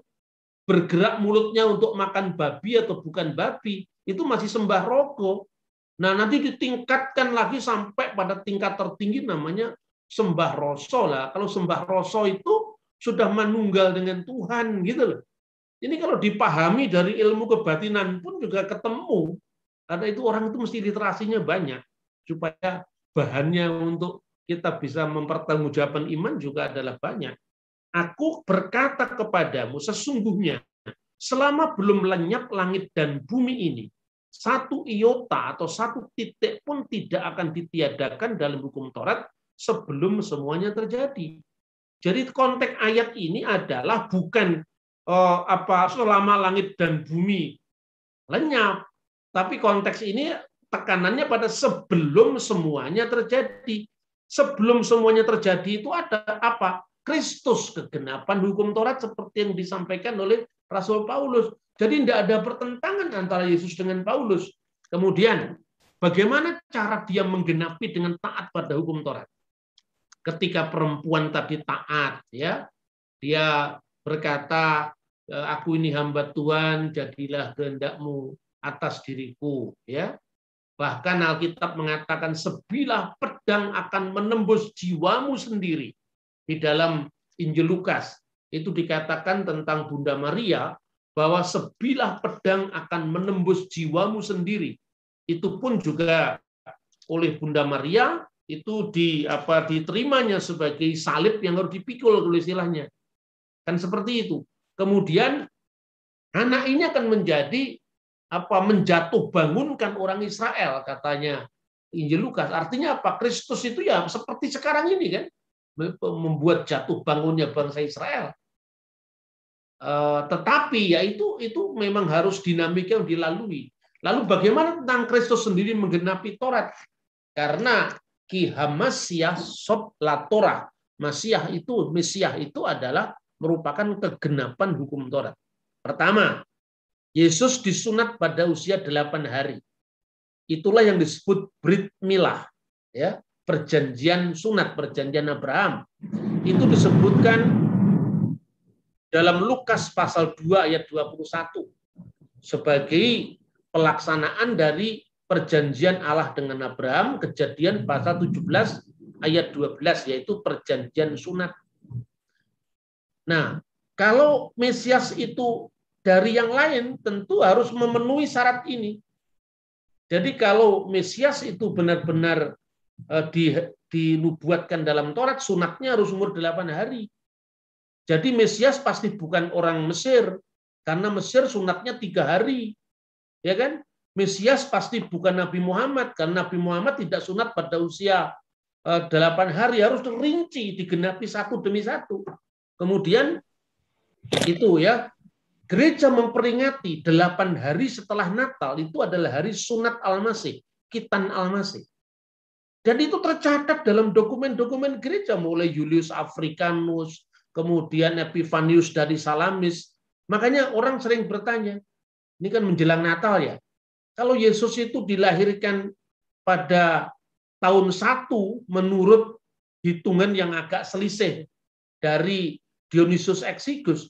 Bergerak mulutnya untuk makan babi atau bukan babi itu masih sembah rokok. Nah, nanti ditingkatkan lagi sampai pada tingkat tertinggi namanya sembah rasa lah. Kalau sembah rasa itu sudah menunggal dengan Tuhan gitu loh. Ini kalau dipahami dari ilmu kebatinan pun juga ketemu. Karena itu orang itu mesti literasinya banyak supaya bahannya untuk kita bisa mempertanggungjawabkan iman juga adalah banyak. Aku berkata kepadamu sesungguhnya selama belum lenyap langit dan bumi ini satu iota atau satu titik pun tidak akan ditiadakan dalam hukum Taurat sebelum semuanya terjadi. Jadi konteks ayat ini adalah bukan eh, apa selama langit dan bumi lenyap, tapi konteks ini tekanannya pada sebelum semuanya terjadi. Sebelum semuanya terjadi itu ada apa? Kristus kegenapan hukum Taurat seperti yang disampaikan oleh Rasul Paulus jadi tidak ada pertentangan antara Yesus dengan Paulus. Kemudian, bagaimana cara dia menggenapi dengan taat pada hukum Taurat? Ketika perempuan tadi taat, ya, dia berkata, eh, aku ini hamba Tuhan, jadilah kehendakmu atas diriku, ya. Bahkan Alkitab mengatakan sebilah pedang akan menembus jiwamu sendiri. Di dalam Injil Lukas itu dikatakan tentang Bunda Maria bahwa sebilah pedang akan menembus jiwamu sendiri. Itu pun juga oleh Bunda Maria itu di apa diterimanya sebagai salib yang harus dipikul oleh istilahnya. Kan seperti itu. Kemudian anak ini akan menjadi apa menjatuh bangunkan orang Israel katanya Injil Lukas. Artinya apa? Kristus itu ya seperti sekarang ini kan membuat jatuh bangunnya bangsa Israel. Eh, tetapi ya itu itu memang harus dinamika yang dilalui. Lalu bagaimana tentang Kristus sendiri menggenapi Taurat? Karena ki Hamasiah sob latora. Masiah itu Mesiah itu adalah merupakan kegenapan hukum Taurat. Pertama, Yesus disunat pada usia delapan hari. Itulah yang disebut Brit Milah, ya, perjanjian sunat, perjanjian Abraham. Itu disebutkan dalam Lukas pasal 2 ayat 21 sebagai pelaksanaan dari perjanjian Allah dengan Abraham, kejadian pasal 17 ayat 12 yaitu perjanjian sunat. Nah, kalau Mesias itu dari yang lain tentu harus memenuhi syarat ini. Jadi kalau Mesias itu benar-benar eh, di, dinubuatkan dalam Taurat, sunatnya harus umur 8 hari. Jadi Mesias pasti bukan orang Mesir, karena Mesir sunatnya tiga hari. Ya kan? Mesias pasti bukan Nabi Muhammad, karena Nabi Muhammad tidak sunat pada usia eh, delapan hari, harus terinci digenapi satu demi satu. Kemudian itu ya, gereja memperingati delapan hari setelah Natal itu adalah hari sunat Almasih, kitan Almasih. masih Dan itu tercatat dalam dokumen-dokumen gereja, mulai Julius Africanus, kemudian Epifanius dari Salamis. Makanya orang sering bertanya, ini kan menjelang Natal ya. Kalau Yesus itu dilahirkan pada tahun satu menurut hitungan yang agak selisih dari Dionysus Exigus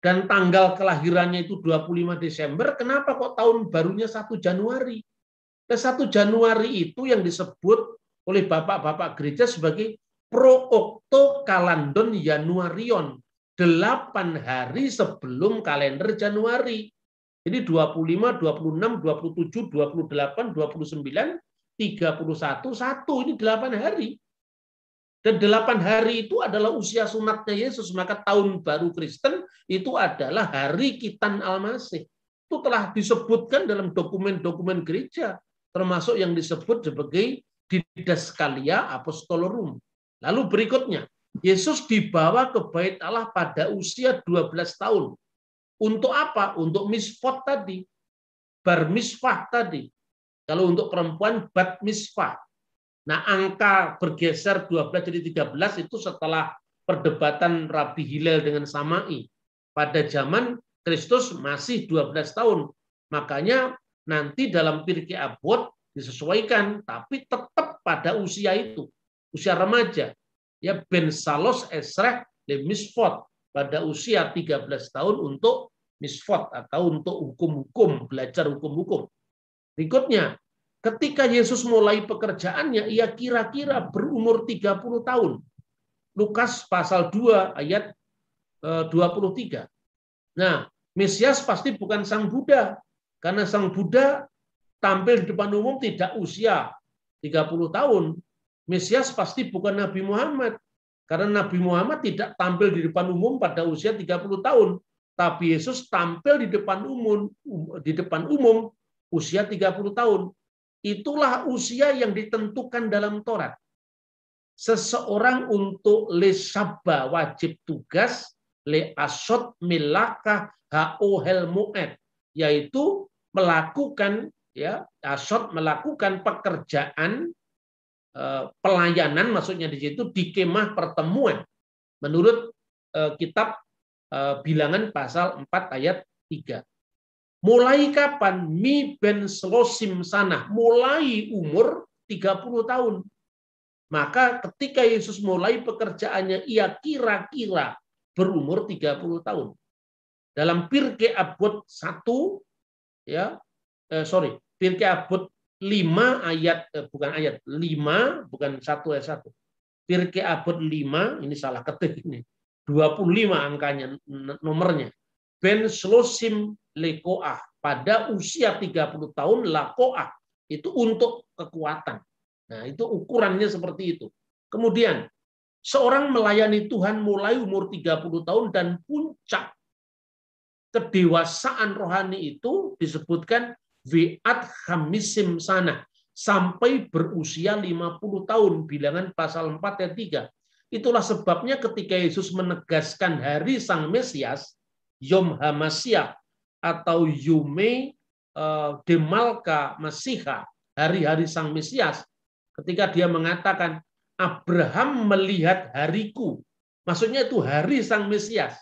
dan tanggal kelahirannya itu 25 Desember, kenapa kok tahun barunya 1 Januari? Nah, 1 Januari itu yang disebut oleh bapak-bapak gereja sebagai pro Octo kalandon Januarion delapan hari sebelum kalender Januari. Jadi 25, 26, 27, 28, 29, 31, 1 ini delapan hari. Dan 8 hari itu adalah usia sunatnya Yesus, maka tahun baru Kristen itu adalah hari Kitan Almasih. Itu telah disebutkan dalam dokumen-dokumen gereja, termasuk yang disebut sebagai Didaskalia Apostolorum Lalu berikutnya, Yesus dibawa ke bait Allah pada usia 12 tahun. Untuk apa? Untuk misfot tadi. Bar misfah tadi. Kalau untuk perempuan, bat misfah. Nah, angka bergeser 12 jadi 13 itu setelah perdebatan Rabi Hilal dengan Samai. Pada zaman Kristus masih 12 tahun. Makanya nanti dalam Pirkei Abot disesuaikan, tapi tetap pada usia itu usia remaja. Ya ben salos esrek le misfot pada usia 13 tahun untuk misfot atau untuk hukum-hukum, belajar hukum-hukum. Berikutnya, ketika Yesus mulai pekerjaannya, ia kira-kira berumur 30 tahun. Lukas pasal 2 ayat 23. Eh, nah, Mesias pasti bukan Sang Buddha. Karena Sang Buddha tampil di depan umum tidak usia 30 tahun. Mesias pasti bukan Nabi Muhammad. Karena Nabi Muhammad tidak tampil di depan umum pada usia 30 tahun, tapi Yesus tampil di depan umum um, di depan umum usia 30 tahun. Itulah usia yang ditentukan dalam Taurat. Seseorang untuk le sabba wajib tugas le asot milaka ohel mu'ed yaitu melakukan ya asot melakukan pekerjaan Eh, pelayanan maksudnya di situ di kemah pertemuan menurut eh, kitab eh, bilangan pasal 4 ayat 3. Mulai kapan mi ben selosim sana? Mulai umur 30 tahun. Maka ketika Yesus mulai pekerjaannya, ia kira-kira berumur 30 tahun. Dalam Pirke Abot 1, ya, eh, sorry, Pirke Abot 5 ayat eh, bukan ayat 5 bukan 1 ayat 1. Pirke abad 5 ini salah ketik ini. 25 angkanya nomornya. Ben slosim lekoah pada usia 30 tahun lakoah itu untuk kekuatan. Nah, itu ukurannya seperti itu. Kemudian seorang melayani Tuhan mulai umur 30 tahun dan puncak kedewasaan rohani itu disebutkan Wi'at hamisim sana. Sampai berusia 50 tahun. Bilangan pasal 4 ayat 3. Itulah sebabnya ketika Yesus menegaskan hari Sang Mesias, Yom Hamasya atau Yume eh, Demalka Masiha, hari-hari Sang Mesias, ketika dia mengatakan, Abraham melihat hariku. Maksudnya itu hari Sang Mesias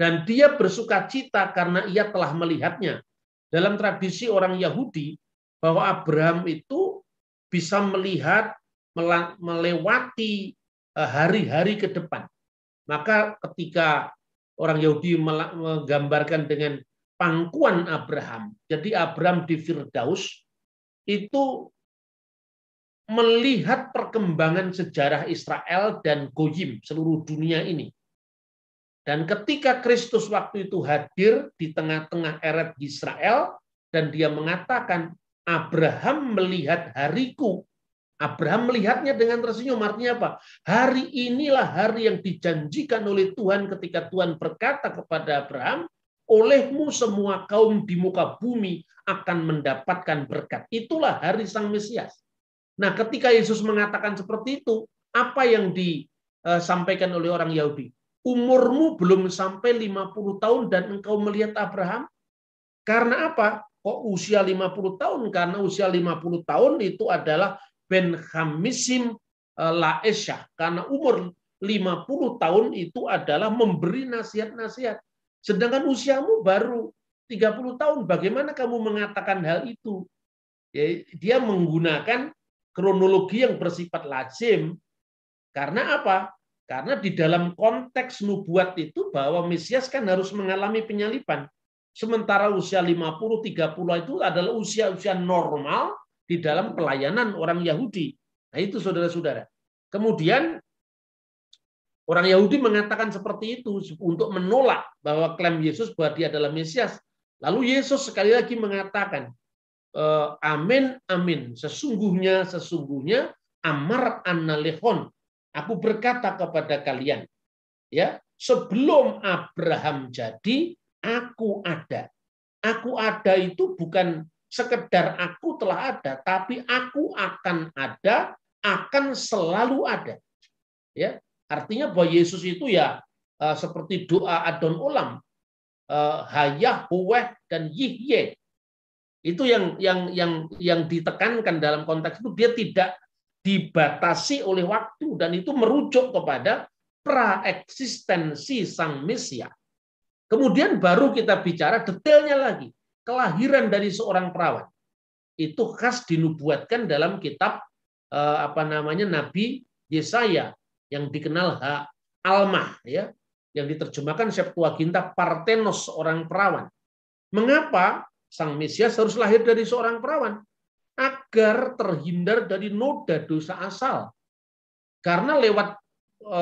dan dia bersuka cita karena ia telah melihatnya dalam tradisi orang Yahudi bahwa Abraham itu bisa melihat melewati eh, hari-hari ke depan. Maka ketika orang Yahudi menggambarkan dengan pangkuan Abraham, jadi Abraham di Firdaus itu melihat perkembangan sejarah Israel dan Goyim seluruh dunia ini. Dan ketika Kristus waktu itu hadir di tengah-tengah eret Israel, dan dia mengatakan, Abraham melihat hariku. Abraham melihatnya dengan tersenyum. Artinya apa? Hari inilah hari yang dijanjikan oleh Tuhan ketika Tuhan berkata kepada Abraham, olehmu semua kaum di muka bumi akan mendapatkan berkat. Itulah hari Sang Mesias. Nah, ketika Yesus mengatakan seperti itu, apa yang disampaikan eh, oleh orang Yahudi? umurmu belum sampai 50 tahun dan engkau melihat Abraham? Karena apa? Kok usia 50 tahun? Karena usia 50 tahun itu adalah ben hamisim eh, laesyah. Karena umur 50 tahun itu adalah memberi nasihat-nasihat. Sedangkan usiamu baru 30 tahun. Bagaimana kamu mengatakan hal itu? Ya, dia menggunakan kronologi yang bersifat lazim. Karena apa? Karena di dalam konteks nubuat itu bahwa Mesias kan harus mengalami penyaliban, Sementara usia 50-30 itu adalah usia-usia normal di dalam pelayanan orang Yahudi. Nah itu saudara-saudara. Kemudian orang Yahudi mengatakan seperti itu untuk menolak bahwa klaim Yesus bahwa dia adalah Mesias. Lalu Yesus sekali lagi mengatakan, eh, Amin, amin. Sesungguhnya, sesungguhnya, amar analehon. Aku berkata kepada kalian, ya, sebelum Abraham jadi, aku ada. Aku ada itu bukan sekedar aku telah ada, tapi aku akan ada, akan selalu ada. Ya, artinya bahwa Yesus itu ya eh, seperti doa Adon Ulam eh, Hayah, Huweh, dan Yihye. Itu yang yang yang yang ditekankan dalam konteks itu dia tidak dibatasi oleh waktu dan itu merujuk kepada praeksistensi sang Mesia. Kemudian baru kita bicara detailnya lagi. Kelahiran dari seorang perawan. Itu khas dinubuatkan dalam kitab eh, apa namanya Nabi Yesaya yang dikenal Ha Almah ya, yang diterjemahkan Septuaginta Partenos seorang perawan. Mengapa sang Mesias harus lahir dari seorang perawan? agar terhindar dari noda dosa asal. Karena lewat e,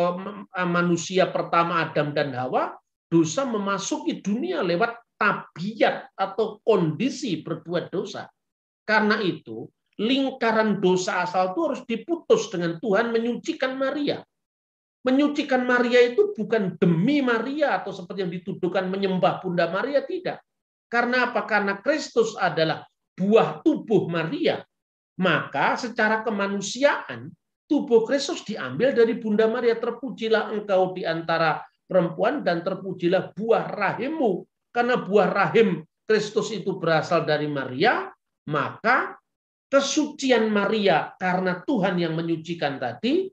e, manusia pertama Adam dan Hawa, dosa memasuki dunia lewat tabiat atau kondisi berbuat dosa. Karena itu, lingkaran dosa asal itu harus diputus dengan Tuhan menyucikan Maria. Menyucikan Maria itu bukan demi Maria atau seperti yang dituduhkan menyembah Bunda Maria, tidak. Karena apa? Karena Kristus adalah buah tubuh Maria, maka secara kemanusiaan tubuh Kristus diambil dari Bunda Maria. Terpujilah engkau di antara perempuan dan terpujilah buah rahimmu. Karena buah rahim Kristus itu berasal dari Maria, maka kesucian Maria karena Tuhan yang menyucikan tadi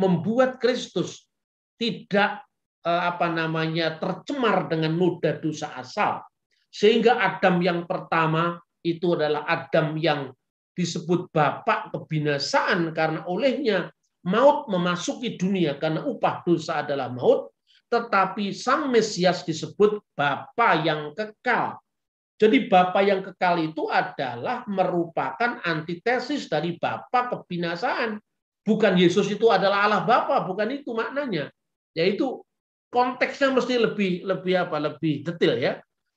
membuat Kristus tidak eh, apa namanya tercemar dengan noda dosa asal sehingga Adam yang pertama itu adalah Adam yang disebut bapak kebinasaan karena olehnya maut memasuki dunia karena upah dosa adalah maut, tetapi sang Mesias disebut bapa yang kekal. Jadi bapa yang kekal itu adalah merupakan antitesis dari bapa kebinasaan. Bukan Yesus itu adalah Allah Bapa, bukan itu maknanya. Yaitu konteksnya mesti lebih lebih apa? lebih detail ya.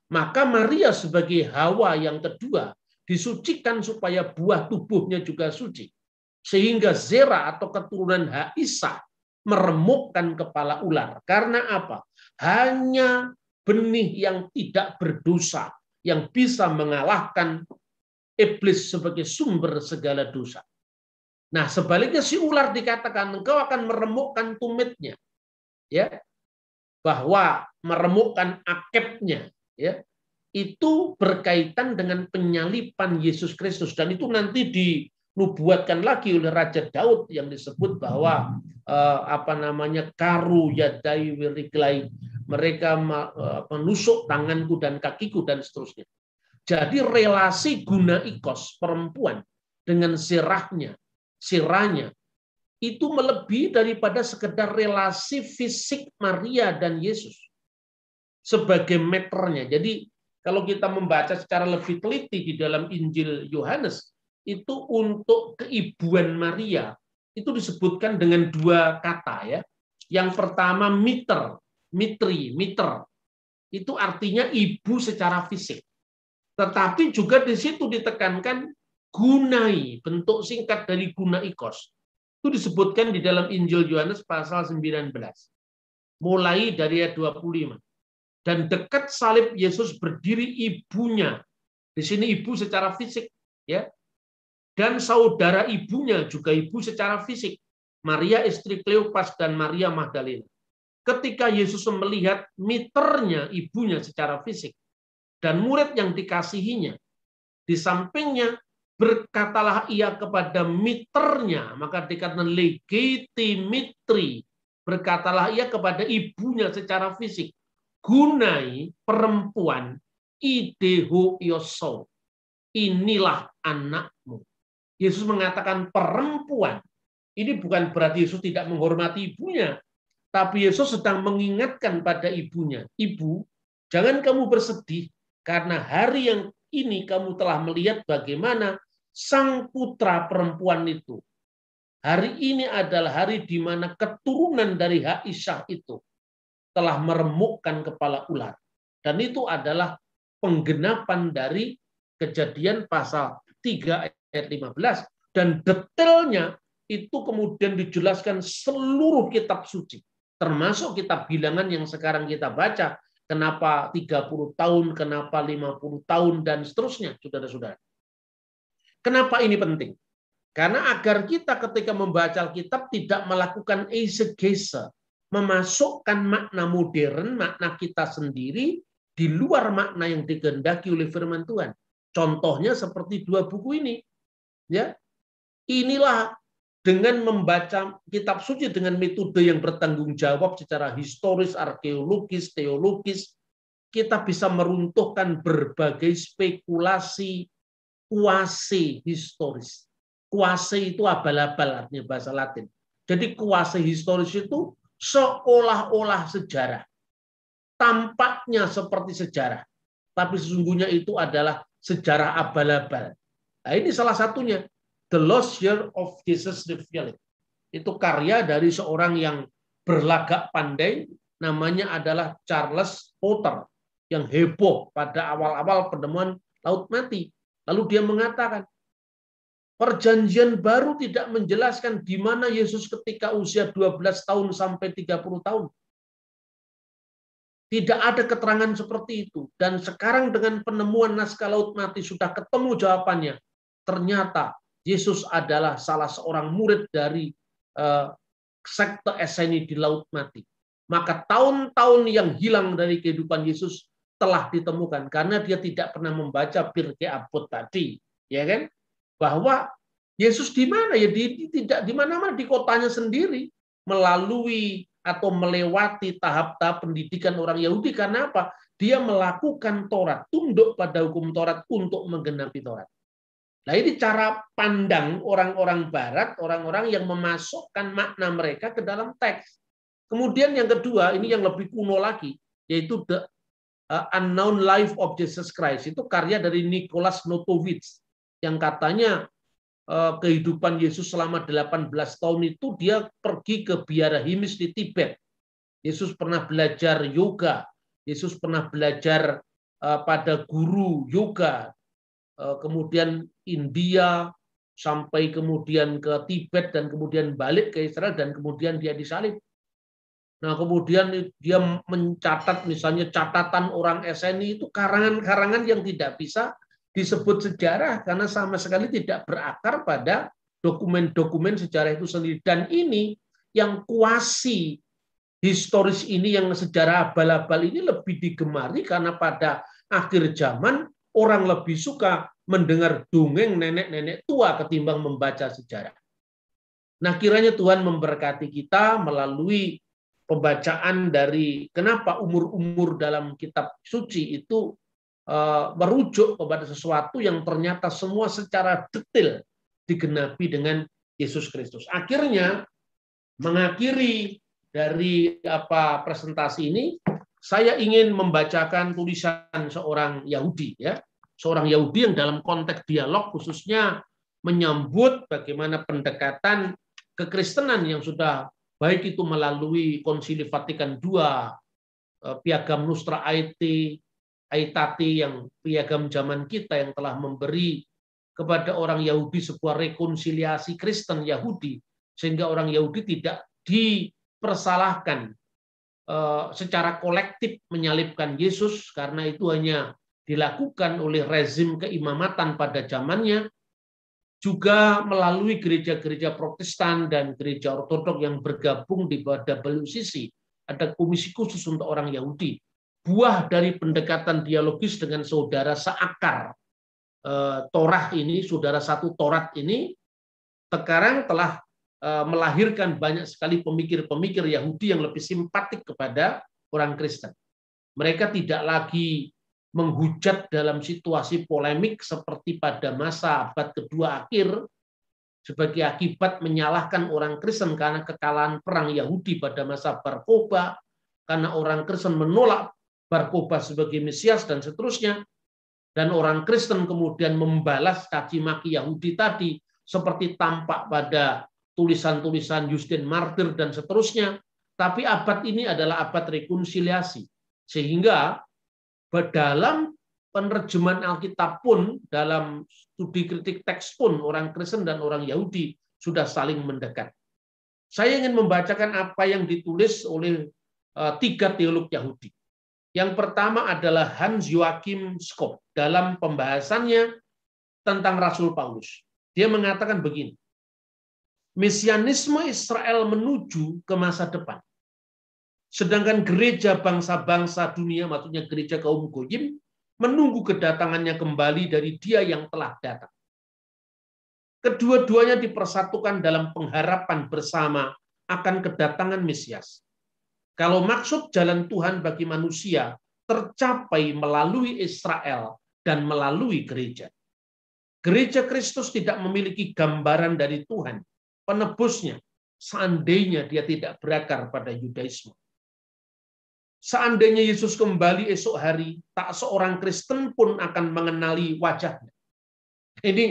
Maka Maria sebagai Hawa yang kedua disucikan supaya buah tubuhnya juga suci. Sehingga Zera atau keturunan Haisa meremukkan kepala ular. Karena apa? Hanya benih yang tidak berdosa yang bisa mengalahkan iblis sebagai sumber segala dosa. Nah, sebaliknya si ular dikatakan engkau akan meremukkan tumitnya. Ya. Bahwa meremukkan akibnya ya itu berkaitan dengan penyalipan Yesus Kristus dan itu nanti dinubuatkan lagi oleh Raja Daud yang disebut bahwa eh, apa namanya karu yadai wiriklai mereka eh, menusuk tanganku dan kakiku dan seterusnya. Jadi relasi guna ikos perempuan dengan sirahnya, sirahnya itu melebihi daripada sekedar relasi fisik Maria dan Yesus sebagai meternya. Jadi kalau kita membaca secara lebih teliti di dalam Injil Yohanes, itu untuk keibuan Maria itu disebutkan dengan dua kata ya. Yang pertama meter, mitri, meter Itu artinya ibu secara fisik. Tetapi juga di situ ditekankan gunai, bentuk singkat dari guna ikos. Itu disebutkan di dalam Injil Yohanes pasal 19. Mulai dari ayat 25 dan dekat salib Yesus berdiri ibunya. Di sini ibu secara fisik ya. Dan saudara ibunya juga ibu secara fisik, Maria istri Kleopas dan Maria Magdalena. Ketika Yesus melihat miternya ibunya secara fisik dan murid yang dikasihinya, di sampingnya berkatalah ia kepada miternya, maka dikatakan legitimitri, berkatalah ia kepada ibunya secara fisik gunai perempuan ideho yoso. Inilah anakmu. Yesus mengatakan perempuan. Ini bukan berarti Yesus tidak menghormati ibunya. Tapi Yesus sedang mengingatkan pada ibunya. Ibu, jangan kamu bersedih. Karena hari yang ini kamu telah melihat bagaimana sang putra perempuan itu. Hari ini adalah hari di mana keturunan dari Ha'isah itu telah meremukkan kepala ular. Dan itu adalah penggenapan dari kejadian pasal 3 ayat 15 dan detailnya itu kemudian dijelaskan seluruh kitab suci termasuk kitab bilangan yang sekarang kita baca kenapa 30 tahun kenapa 50 tahun dan seterusnya saudara-saudara kenapa ini penting karena agar kita ketika membaca Alkitab tidak melakukan exegesa memasukkan makna modern, makna kita sendiri di luar makna yang digendaki oleh firman Tuhan. Contohnya seperti dua buku ini. Ya. Inilah dengan membaca kitab suci dengan metode yang bertanggung jawab secara historis, arkeologis, teologis, kita bisa meruntuhkan berbagai spekulasi kuasi historis. Kuasi itu abal-abal artinya bahasa Latin. Jadi kuasi historis itu seolah-olah sejarah. Tampaknya seperti sejarah. Tapi sesungguhnya itu adalah sejarah abal-abal. Nah, ini salah satunya. The Lost Year of Jesus the Philip. Itu karya dari seorang yang berlagak pandai, namanya adalah Charles Potter, yang heboh pada awal-awal penemuan Laut Mati. Lalu dia mengatakan, Perjanjian baru tidak menjelaskan di mana Yesus ketika usia 12 tahun sampai 30 tahun. Tidak ada keterangan seperti itu. Dan sekarang dengan penemuan naskah laut mati sudah ketemu jawabannya. Ternyata Yesus adalah salah seorang murid dari uh, sekte Eseni di laut mati. Maka tahun-tahun yang hilang dari kehidupan Yesus telah ditemukan karena dia tidak pernah membaca Birke Abot tadi, ya kan? bahwa Yesus di mana ya di, tidak di mana-mana di kotanya sendiri melalui atau melewati tahap-tahap pendidikan orang Yahudi karena apa? Dia melakukan Taurat, tunduk pada hukum Taurat untuk menggenapi Taurat. Nah, ini cara pandang orang-orang barat, orang-orang yang memasukkan makna mereka ke dalam teks. Kemudian yang kedua, ini yang lebih kuno lagi, yaitu The uh, Unknown Life of Jesus Christ. Itu karya dari Nicholas Notowitz yang katanya eh, kehidupan Yesus selama 18 tahun itu dia pergi ke biara himis di Tibet. Yesus pernah belajar yoga, Yesus pernah belajar eh, pada guru yoga, eh, kemudian India sampai kemudian ke Tibet dan kemudian balik ke Israel dan kemudian dia disalib. Nah, kemudian dia mencatat misalnya catatan orang SNI itu karangan-karangan yang tidak bisa disebut sejarah karena sama sekali tidak berakar pada dokumen-dokumen sejarah itu sendiri. Dan ini yang kuasi historis ini, yang sejarah abal-abal ini lebih digemari karena pada akhir zaman orang lebih suka mendengar dongeng nenek-nenek tua ketimbang membaca sejarah. Nah kiranya Tuhan memberkati kita melalui pembacaan dari kenapa umur-umur dalam kitab suci itu Eh, merujuk kepada sesuatu yang ternyata semua secara detail digenapi dengan Yesus Kristus. Akhirnya mengakhiri dari apa presentasi ini, saya ingin membacakan tulisan seorang Yahudi ya, seorang Yahudi yang dalam konteks dialog khususnya menyambut bagaimana pendekatan kekristenan yang sudah baik itu melalui Konsili Vatikan II, eh, Piagam Nusra Aetate, Aitati yang piagam zaman kita yang telah memberi kepada orang Yahudi sebuah rekonsiliasi Kristen Yahudi sehingga orang Yahudi tidak dipersalahkan eh, secara kolektif menyalibkan Yesus karena itu hanya dilakukan oleh rezim keimamatan pada zamannya juga melalui gereja-gereja Protestan dan gereja Ortodok yang bergabung di pada sisi ada komisi khusus untuk orang Yahudi buah dari pendekatan dialogis dengan saudara seakar e, Torah ini, saudara satu Torat ini, sekarang telah e, melahirkan banyak sekali pemikir-pemikir Yahudi yang lebih simpatik kepada orang Kristen. Mereka tidak lagi menghujat dalam situasi polemik seperti pada masa abad kedua akhir sebagai akibat menyalahkan orang Kristen karena kekalahan perang Yahudi pada masa Barkoba, karena orang Kristen menolak berkubah sebagai Mesias, dan seterusnya. Dan orang Kristen kemudian membalas caci maki Yahudi tadi seperti tampak pada tulisan-tulisan Justin Martyr dan seterusnya. Tapi abad ini adalah abad rekonsiliasi. Sehingga dalam penerjemahan Alkitab pun, dalam studi kritik teks pun, orang Kristen dan orang Yahudi sudah saling mendekat. Saya ingin membacakan apa yang ditulis oleh eh, tiga teolog Yahudi. Yang pertama adalah Hans Joachim Skop dalam pembahasannya tentang Rasul Paulus. Dia mengatakan begini, Mesianisme Israel menuju ke masa depan. Sedangkan gereja bangsa-bangsa dunia, maksudnya gereja kaum goyim, menunggu kedatangannya kembali dari dia yang telah datang. Kedua-duanya dipersatukan dalam pengharapan bersama akan kedatangan Mesias kalau maksud jalan Tuhan bagi manusia tercapai melalui Israel dan melalui gereja. Gereja Kristus tidak memiliki gambaran dari Tuhan, penebusnya, seandainya dia tidak berakar pada Yudaisme. Seandainya Yesus kembali esok hari, tak seorang Kristen pun akan mengenali wajahnya. Ini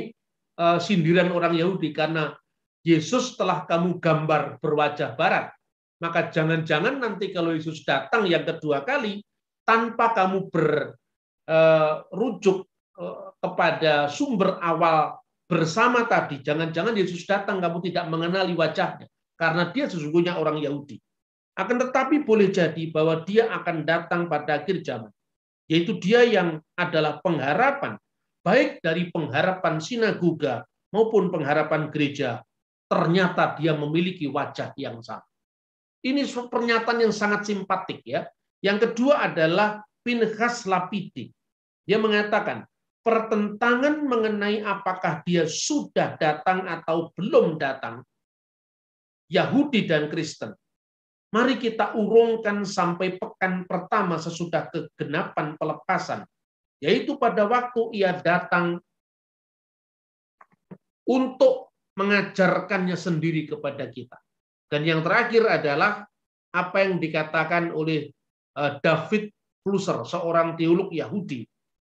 eh, sindiran orang Yahudi karena Yesus telah kamu gambar berwajah barat, maka jangan-jangan nanti kalau Yesus datang yang kedua kali, tanpa kamu berujuk eh, eh, kepada sumber awal bersama tadi, jangan-jangan Yesus datang kamu tidak mengenali wajahnya. Karena dia sesungguhnya orang Yahudi. Akan tetapi boleh jadi bahwa dia akan datang pada akhir zaman. Yaitu dia yang adalah pengharapan, baik dari pengharapan sinagoga maupun pengharapan gereja, ternyata dia memiliki wajah yang sama. Ini pernyataan yang sangat simpatik ya. Yang kedua adalah Pinhas Lapiti. Dia mengatakan, pertentangan mengenai apakah dia sudah datang atau belum datang, Yahudi dan Kristen. Mari kita urungkan sampai pekan pertama sesudah kegenapan pelepasan, yaitu pada waktu ia datang untuk mengajarkannya sendiri kepada kita. Dan yang terakhir adalah apa yang dikatakan oleh eh, David Flusser, seorang teolog Yahudi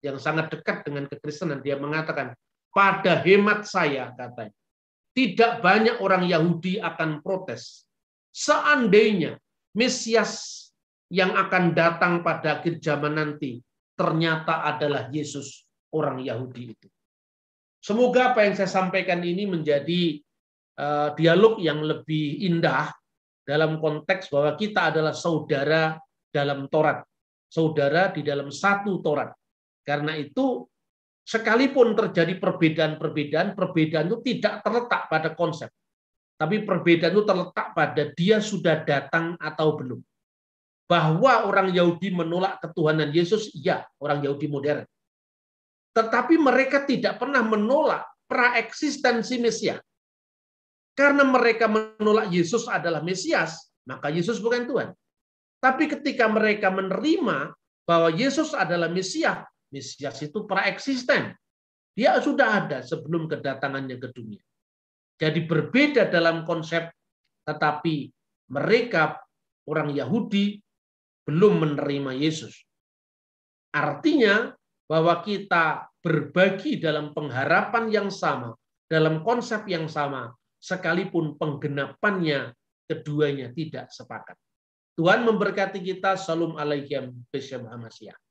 yang sangat dekat dengan kekristenan. Dia mengatakan, pada hemat saya, katanya, tidak banyak orang Yahudi akan protes. Seandainya Mesias yang akan datang pada akhir zaman nanti ternyata adalah Yesus orang Yahudi itu. Semoga apa yang saya sampaikan ini menjadi Eh, dialog yang lebih indah dalam konteks bahwa kita adalah saudara dalam Taurat, saudara di dalam satu Taurat. Karena itu sekalipun terjadi perbedaan-perbedaan, perbedaan itu tidak terletak pada konsep. Tapi perbedaan itu terletak pada dia sudah datang atau belum. Bahwa orang Yahudi menolak ketuhanan Yesus, iya, orang Yahudi modern. Tetapi mereka tidak pernah menolak praeksistensi Mesias karena mereka menolak Yesus adalah Mesias, maka Yesus bukan Tuhan. Tapi ketika mereka menerima bahwa Yesus adalah Mesias, Mesias itu pra eksisten, Dia sudah ada sebelum kedatangannya ke dunia. Jadi berbeda dalam konsep, tetapi mereka orang Yahudi belum menerima Yesus. Artinya bahwa kita berbagi dalam pengharapan yang sama, dalam konsep yang sama, sekalipun penggenapannya keduanya tidak sepakat. Tuhan memberkati kita. Salam alaikum. Bismillahirrahmanirrahim.